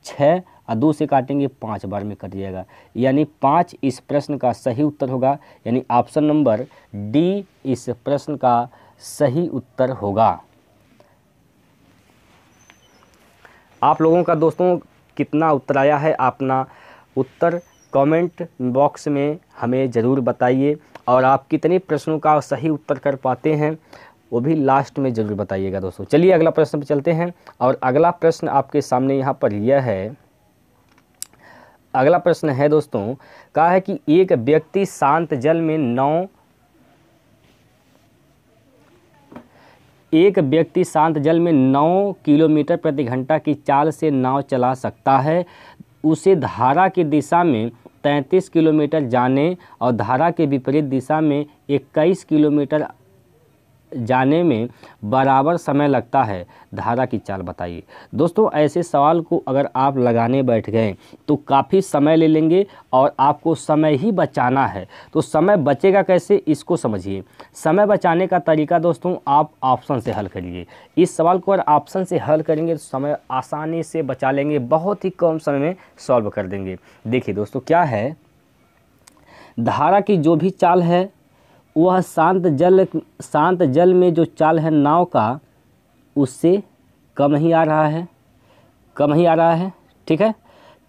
छः और दो से काटेंगे पाँच बार में कट जाएगा यानी पाँच इस प्रश्न का सही उत्तर होगा यानी ऑप्शन नंबर डी इस प्रश्न का सही उत्तर होगा आप लोगों का दोस्तों कितना उत्तर आया है अपना उत्तर कमेंट बॉक्स में हमें ज़रूर बताइए और आप कितने प्रश्नों का सही उत्तर कर पाते हैं वो भी लास्ट में ज़रूर बताइएगा दोस्तों चलिए अगला प्रश्न पर चलते हैं और अगला प्रश्न आपके सामने यहाँ पर यह है अगला प्रश्न है दोस्तों कहा है कि एक व्यक्ति शांत जल में नौ एक व्यक्ति शांत जल में नौ किलोमीटर प्रति घंटा की चाल से नाव चला सकता है उसे धारा की दिशा में तैंतीस किलोमीटर जाने और धारा के विपरीत दिशा में इक्कीस किलोमीटर जाने में बराबर समय लगता है धारा की चाल बताइए दोस्तों ऐसे सवाल को अगर आप लगाने बैठ गए तो काफ़ी समय ले लेंगे और आपको समय ही बचाना है तो समय बचेगा कैसे इसको समझिए समय बचाने का तरीका दोस्तों आप ऑप्शन से हल करिए इस सवाल को अगर ऑप्शन से हल करेंगे तो समय आसानी से बचा लेंगे बहुत ही कम समय में सॉल्व कर देंगे देखिए दोस्तों क्या है धारा की जो भी चाल है वह शांत जल शांत जल में जो चाल है नाव का उससे कम ही आ रहा है कम ही आ रहा है ठीक है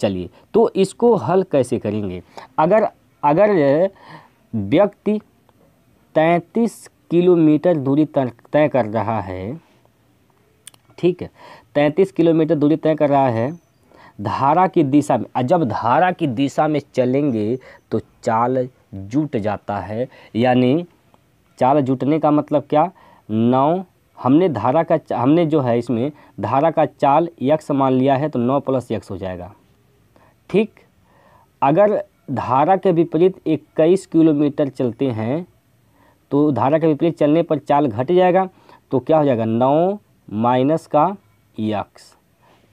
चलिए तो इसको हल कैसे करेंगे अगर अगर व्यक्ति तैंतीस किलोमीटर दूरी तय कर रहा है ठीक है तैंतीस किलोमीटर दूरी तय कर रहा है धारा की दिशा में जब धारा की दिशा में चलेंगे तो चाल जुट जाता है यानी चाल जुटने का मतलब क्या नौ हमने धारा का हमने जो है इसमें धारा का चाल यक्स मान लिया है तो नौ प्लस यक्स हो जाएगा ठीक अगर धारा के विपरीत इक्कीस किलोमीटर चलते हैं तो धारा के विपरीत चलने पर चाल घट जाएगा तो क्या हो जाएगा नौ माइनस का यक्स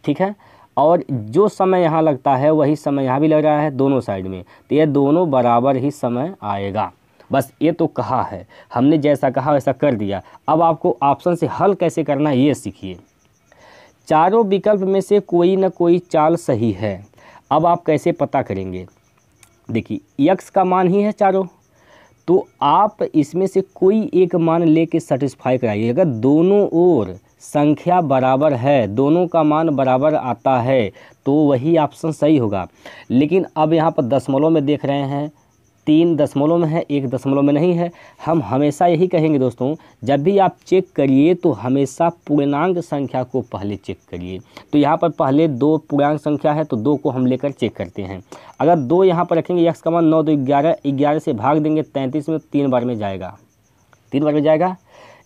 ठीक है और जो समय यहाँ लगता है वही समय यहाँ भी लग रहा है दोनों साइड में तो ये दोनों बराबर ही समय आएगा बस ये तो कहा है हमने जैसा कहा वैसा कर दिया अब आपको ऑप्शन से हल कैसे करना है ये सीखिए चारों विकल्प में से कोई ना कोई चाल सही है अब आप कैसे पता करेंगे देखिए यक्स का मान ही है चारों तो आप इसमें से कोई एक मान ले कर सेटिस्फाई कराइए अगर दोनों ओर संख्या बराबर है दोनों का मान बराबर आता है तो वही ऑप्शन सही होगा लेकिन अब यहाँ पर दशमलव में देख रहे हैं तीन दशमलव में है एक दशमलव में नहीं है हम हमेशा यही कहेंगे दोस्तों जब भी आप चेक करिए तो हमेशा पूर्णांक संख्या को पहले चेक करिए तो यहाँ पर पहले दो पूर्णांक संख्या है तो दो को हम लेकर चेक करते हैं अगर दो यहाँ पर रखेंगे यक्स का मान नौ दो तो ग्यारह ग्यारह से भाग देंगे तैंतीस में तीन बार में जाएगा तीन बार में जाएगा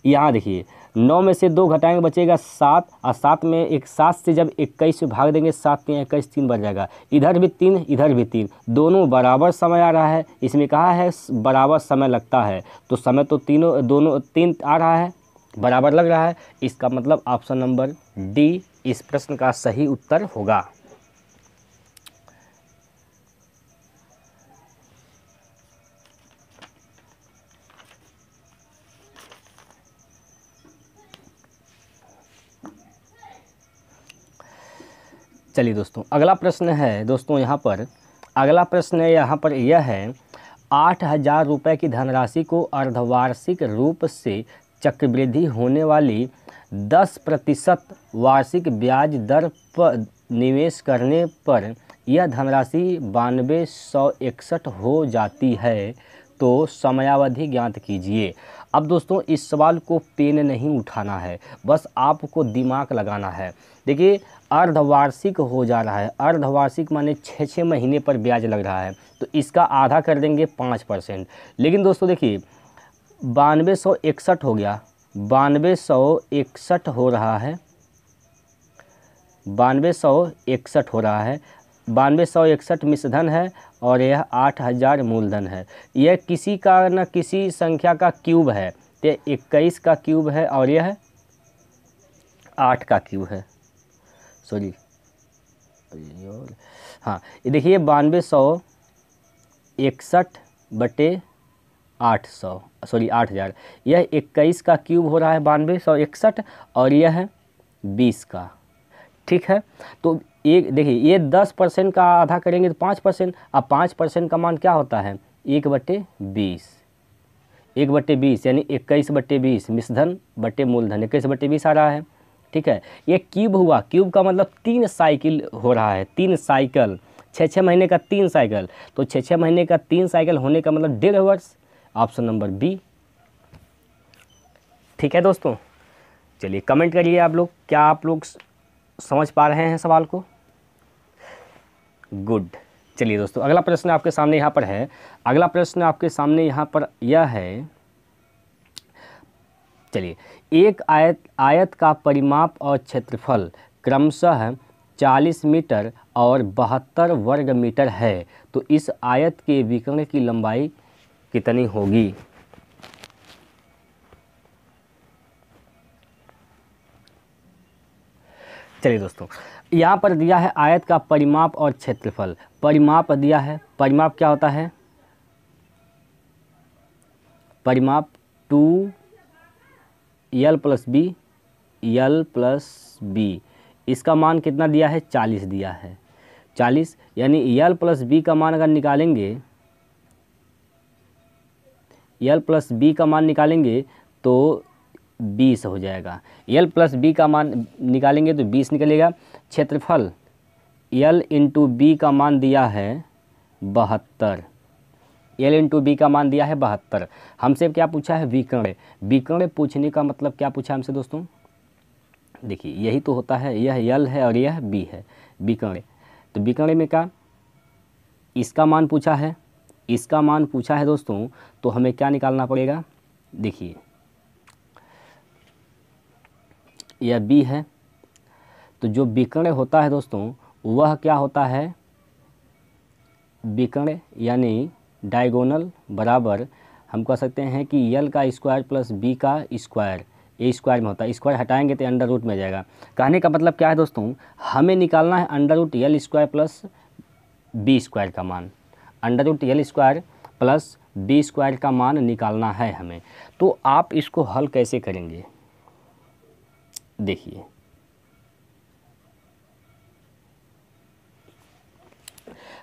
यहाँ देखिए नौ में से दो घटाएंगे बचेगा सात और सात में एक सात से जब इक्कीस में भाग देंगे सात तीन इक्कीस तीन बच जाएगा इधर भी तीन इधर भी तीन दोनों बराबर समय आ रहा है इसमें कहा है बराबर समय लगता है तो समय तो तीनों दोनों तीन आ रहा है बराबर लग रहा है इसका मतलब ऑप्शन नंबर डी इस प्रश्न का सही उत्तर होगा चलिए दोस्तों अगला प्रश्न है दोस्तों यहाँ पर अगला प्रश्न यहाँ पर यह है आठ हज़ार रुपये की धनराशि को अर्धवार्षिक रूप से चक्रवृद्धि होने वाली दस प्रतिशत वार्षिक ब्याज दर पर निवेश करने पर यह धनराशि बानवे सौ इकसठ हो जाती है तो समयावधि ज्ञात कीजिए अब दोस्तों इस सवाल को पेन नहीं उठाना है बस आपको दिमाग लगाना है देखिए अर्धवार्षिक हो जा रहा है अर्धवार्षिक माने छः छः महीने पर ब्याज लग रहा है तो इसका आधा कर देंगे पाँच परसेंट लेकिन दोस्तों देखिए बानवे सौ इकसठ हो गया बानवे सौ इकसठ हो रहा है बानवे सौ इकसठ हो रहा है बानवे सौ इकसठ मिसधन है और यह आठ हज़ार मूलधन है यह किसी का न किसी संख्या का क्यूब है तो इक्कीस का क्यूब है और यह आठ का क्यूब है सॉरी हाँ ये देखिए बानवे सौ इकसठ बटे आठ सौ सॉरी आठ हज़ार यह इक्कीस का क्यूब हो रहा है बानवे सौ इकसठ और यह है बीस का ठीक है तो ये देखिए ये दस परसेंट का आधा करेंगे तो पाँच परसेंट अब पाँच परसेंट का मान क्या होता है एक बटे बीस एक बट्टे बीस यानी इक्कीस बट्टे बीस मिसधन बट्टे मूलधन इक्कीस बट्टे बीस आ रहा है ठीक है ये क्यूब हुआ क्यूब का मतलब तीन साइकिल हो रहा है तीन साइकिल छः छः महीने का तीन साइकिल तो छः छः महीने का तीन साइकिल होने का मतलब डेढ़ वर्ष ऑप्शन नंबर बी ठीक है दोस्तों चलिए कमेंट करिए आप लोग क्या आप लोग समझ पा रहे हैं सवाल को गुड चलिए दोस्तों अगला प्रश्न आपके सामने यहाँ पर है अगला प्रश्न आपके सामने यहाँ पर यह है चलिए एक आयत आयत का परिमाप और क्षेत्रफल क्रमशः 40 मीटर और बहत्तर वर्ग मीटर है तो इस आयत के विकर्ण की लंबाई कितनी होगी चलिए दोस्तों यहाँ पर दिया है आयत का परिमाप और क्षेत्रफल परिमाप दिया है परिमाप क्या होता है परिमाप two L plus B L plus B इसका मान कितना दिया है चालीस दिया है चालीस यानी यल प्लस बी का मान अगर निकालेंगे यल प्लस बी का मान निकालेंगे तो बीस हो जाएगा यल प्लस बी का मान निकालेंगे तो बीस निकलेगा क्षेत्रफल यल इंटू बी का मान दिया है बहत्तर एल टू बी का मान दिया है बहत्तर हमसे क्या पूछा है विकर्ण विकर्ण पूछने का मतलब क्या पूछा हमसे दोस्तों देखिए यही तो होता है यह यल है और यह बी है विकर्ण तो विकर्ण में क्या इसका मान पूछा है इसका मान पूछा है दोस्तों तो हमें क्या निकालना पड़ेगा देखिए यह बी है तो जो विकर्ण होता है दोस्तों वह क्या होता है विकर्ण यानी डायगोनल बराबर हम कह सकते हैं कि यल का स्क्वायर प्लस बी का स्क्वायर ए स्क्वायर में होता है स्क्वायर हटाएंगे तो अंडर रूट में जाएगा कहने का मतलब क्या है दोस्तों हमें निकालना है under root L square plus B square का मान under root L square plus B square का मान निकालना है हमें तो आप इसको हल कैसे करेंगे देखिए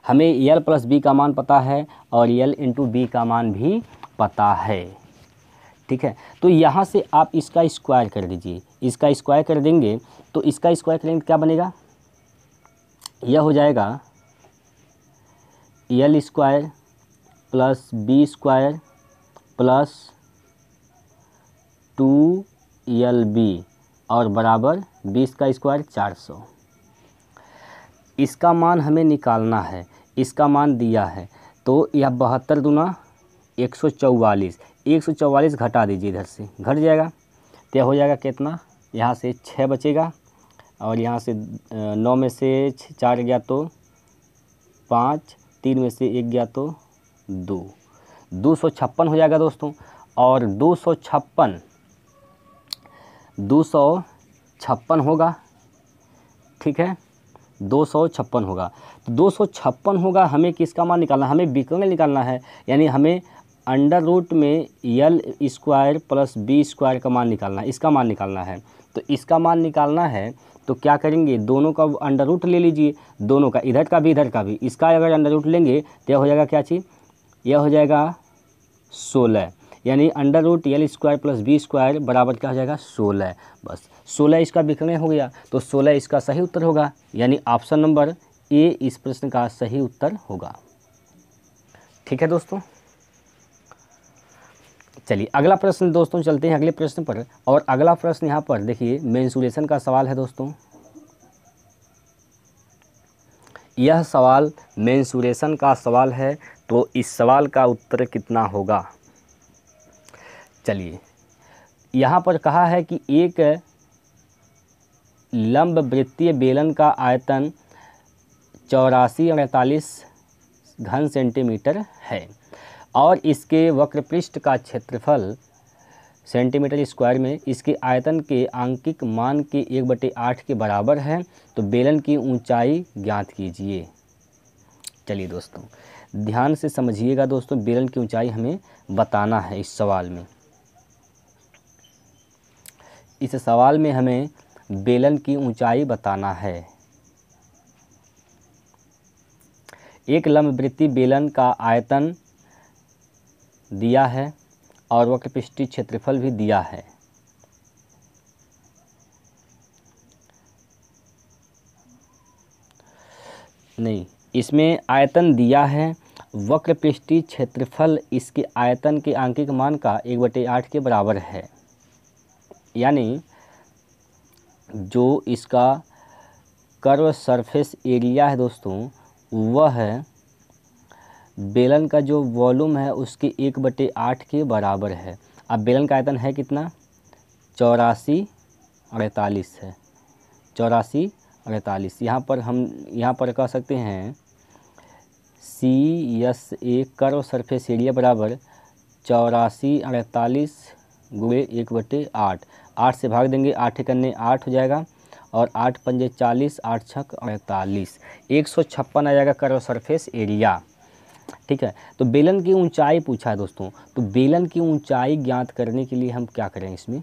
हमें यल प्लस बी का मान पता है और यल इंटू बी का मान भी पता है ठीक है तो यहाँ से आप इसका स्क्वायर कर दीजिए इसका स्क्वायर कर देंगे तो इसका स्क्वायर करेंगे क्या बनेगा यह हो जाएगा L square plus B square plus two L B और बराबर बीस का स्क्वायर चार सौ इसका मान हमें निकालना है इसका मान दिया है तो यह बहत्तर दुना एक सौ चौवालीस एक सौ चौवालीस घटा दीजिए इधर से घट जाएगा तो हो जाएगा कितना यहाँ से छः बचेगा और यहाँ से नौ में से चार गया तो पाँच तीन में से एक गया तो दो दो सौ छप्पन हो जाएगा दोस्तों और दो सौ छप्पन दो सौ छप्पन होगा ठीक है दो सौ छप्पन होगा तो दो सौ छप्पन होगा हमें किसका मान निकालना है हमें विकर्ण निकालना है यानी हमें अंडर रूट में L square plus B square का मान निकालना है इसका मान निकालना है तो इसका मान निकालना है तो क्या करेंगे दोनों का अंडर रूट ले लीजिए दोनों का इधर का भी इधर का भी इसका अगर अंडर रूट लेंगे तो यह हो जाएगा क्या चीज़ यह हो जाएगा सोलह यानी under root L square plus B square बराबर क्या हो जाएगा सोलह बस सोलह इसका विकर्ण हो गया तो सोलह इसका सही उत्तर होगा यानी ऑप्शन नंबर ए इस प्रश्न का सही उत्तर होगा ठीक है दोस्तों चलिए अगला प्रश्न दोस्तों चलते हैं अगले प्रश्न पर और अगला प्रश्न यहाँ पर देखिए मेंसुरेशन का सवाल है दोस्तों यह सवाल मेंसुरेशन का सवाल है तो इस सवाल का उत्तर कितना होगा चलिए यहाँ पर कहा है कि एक लंब वृत्तीय बेलन का आयतन चौरासी अड़तालीस घन सेंटीमीटर है और इसके वक्र पृष्ठ का क्षेत्रफल सेंटीमीटर स्क्वायर में इसके आयतन के आंकिक मान के एक बटे आठ के बराबर है तो बेलन की ऊंचाई ज्ञात कीजिए चलिए दोस्तों ध्यान से समझिएगा दोस्तों बेलन की ऊंचाई हमें बताना है इस सवाल में इस सवाल में हमें बेलन की ऊंचाई बताना है एक लंबवृत्ति बेलन का आयतन दिया है और वक्रपृष्ठीय क्षेत्रफल भी दिया है नहीं इसमें आयतन दिया है पृष्ठी क्षेत्रफल इसके आयतन के आंकिक मान का एक बटे आठ के बराबर है यानी जो इसका कर्व सरफेस एरिया है दोस्तों वह है बेलन का जो वॉल्यूम है उसके एक बटे आठ के बराबर है अब बेलन का आयतन है कितना चौरासी अड़तालीस है चौरासी अड़तालीस यहाँ पर हम यहाँ पर कह सकते हैं C S A curve surface area बराबर चौरासी अड़तालीस गुड़े एक बटे आठ आठ से भाग देंगे आठ इकन्ने आठ हो जाएगा और आठ पंजे चालीस आठ छक अड़तालीस एक सौ छप्पन आ जाएगा कर्व सरफेस एरिया ठीक है तो बेलन की ऊंचाई पूछा है दोस्तों तो बेलन की ऊंचाई ज्ञात करने के लिए हम क्या करें इसमें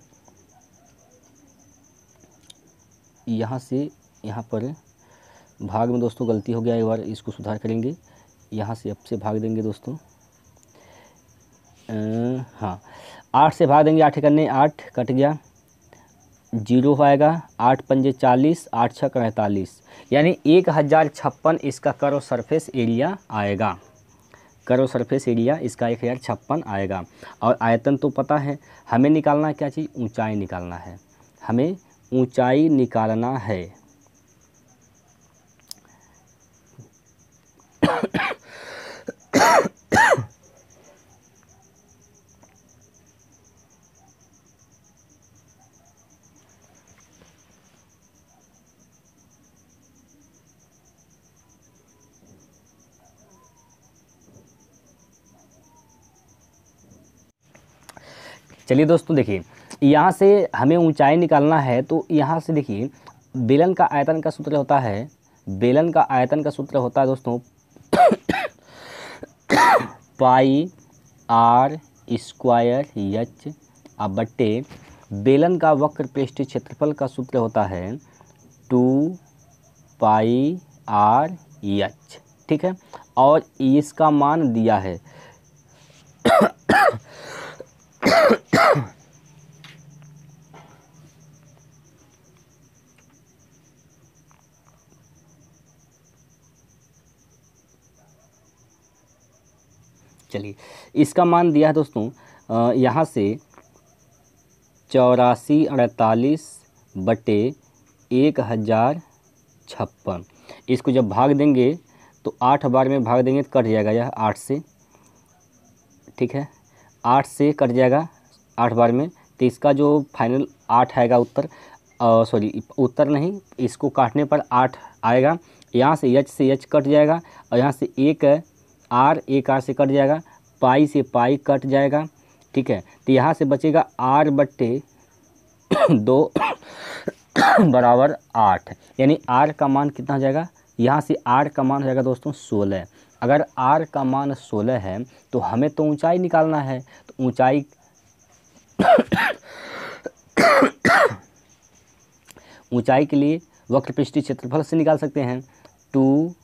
यहाँ से यहाँ पर भाग में दोस्तों गलती हो गया एक बार इसको सुधार करेंगे यहाँ से अब से भाग देंगे दोस्तों आ, हाँ आठ से भाग देंगे आठ करने आठ कट गया जीरो होएगा आठ पंजे चालीस आठ छः पैंतालीस यानी एक हज़ार छप्पन इसका करो सरफेस एरिया आएगा करो सरफेस एरिया इसका एक हज़ार छप्पन आएगा और आयतन तो पता है हमें निकालना क्या चीज़ ऊंचाई निकालना है हमें ऊंचाई निकालना है चलिए दोस्तों देखिए यहाँ से हमें ऊंचाई निकालना है तो यहाँ से देखिए बेलन का आयतन का सूत्र होता है बेलन का आयतन का सूत्र होता है दोस्तों पाई आर स्क्वायर यच अब बट्टे बेलन का वक्र पृष्ठ क्षेत्रफल का सूत्र होता है टू पाई आर यच ठीक है और इसका मान दिया है चलिए इसका मान दिया है दोस्तों यहाँ से चौरासी अड़तालीस बटे एक हज़ार छप्पन इसको जब भाग देंगे तो आठ बार में भाग देंगे तो कट जाएगा यह आठ से ठीक है आठ से कट जाएगा आठ बार में तो इसका जो फाइनल आठ आएगा उत्तर सॉरी उत्तर नहीं इसको काटने पर आठ आएगा यहाँ से यच से यच कट जाएगा और यहाँ से एक आर एक आर से कट जाएगा पाई से पाई कट जाएगा ठीक है तो यहाँ से बचेगा आर बट्टे (coughs) दो (coughs) बराबर आठ यानी आर का मान कितना हो जाएगा यहाँ से आर का मान हो जाएगा दोस्तों सोलह अगर आर का मान सोलह है तो हमें तो ऊंचाई निकालना है तो ऊंचाई (coughs) ऊंचाई के लिए वक्र पृष्ठी क्षेत्रफल से निकाल सकते हैं टू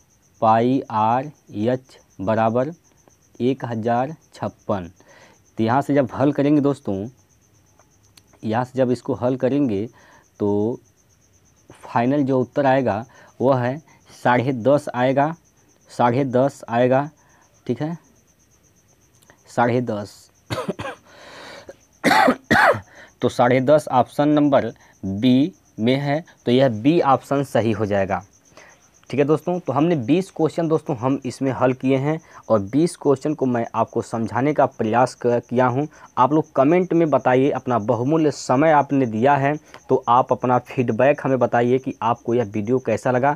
पाई आर एच बराबर एक हज़ार छप्पन तो यहाँ से जब हल करेंगे दोस्तों यहाँ से जब इसको हल करेंगे तो फाइनल जो उत्तर आएगा वह है साढ़े दस आएगा साढ़े दस आएगा ठीक है साढ़े दस तो साढ़े दस ऑप्शन नंबर बी में है तो यह बी ऑप्शन सही हो जाएगा ठीक है दोस्तों तो हमने 20 क्वेश्चन दोस्तों हम इसमें हल किए हैं और 20 क्वेश्चन को मैं आपको समझाने का प्रयास किया हूं आप लोग कमेंट में बताइए अपना बहुमूल्य समय आपने दिया है तो आप अपना फीडबैक हमें बताइए कि आपको यह वीडियो कैसा लगा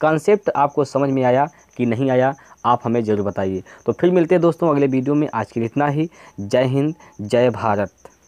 कंसेप्ट हाँ, आपको समझ में आया कि नहीं आया आप हमें ज़रूर बताइए तो फिर मिलते हैं दोस्तों अगले वीडियो में आज के लिए इतना ही जय हिंद जय भारत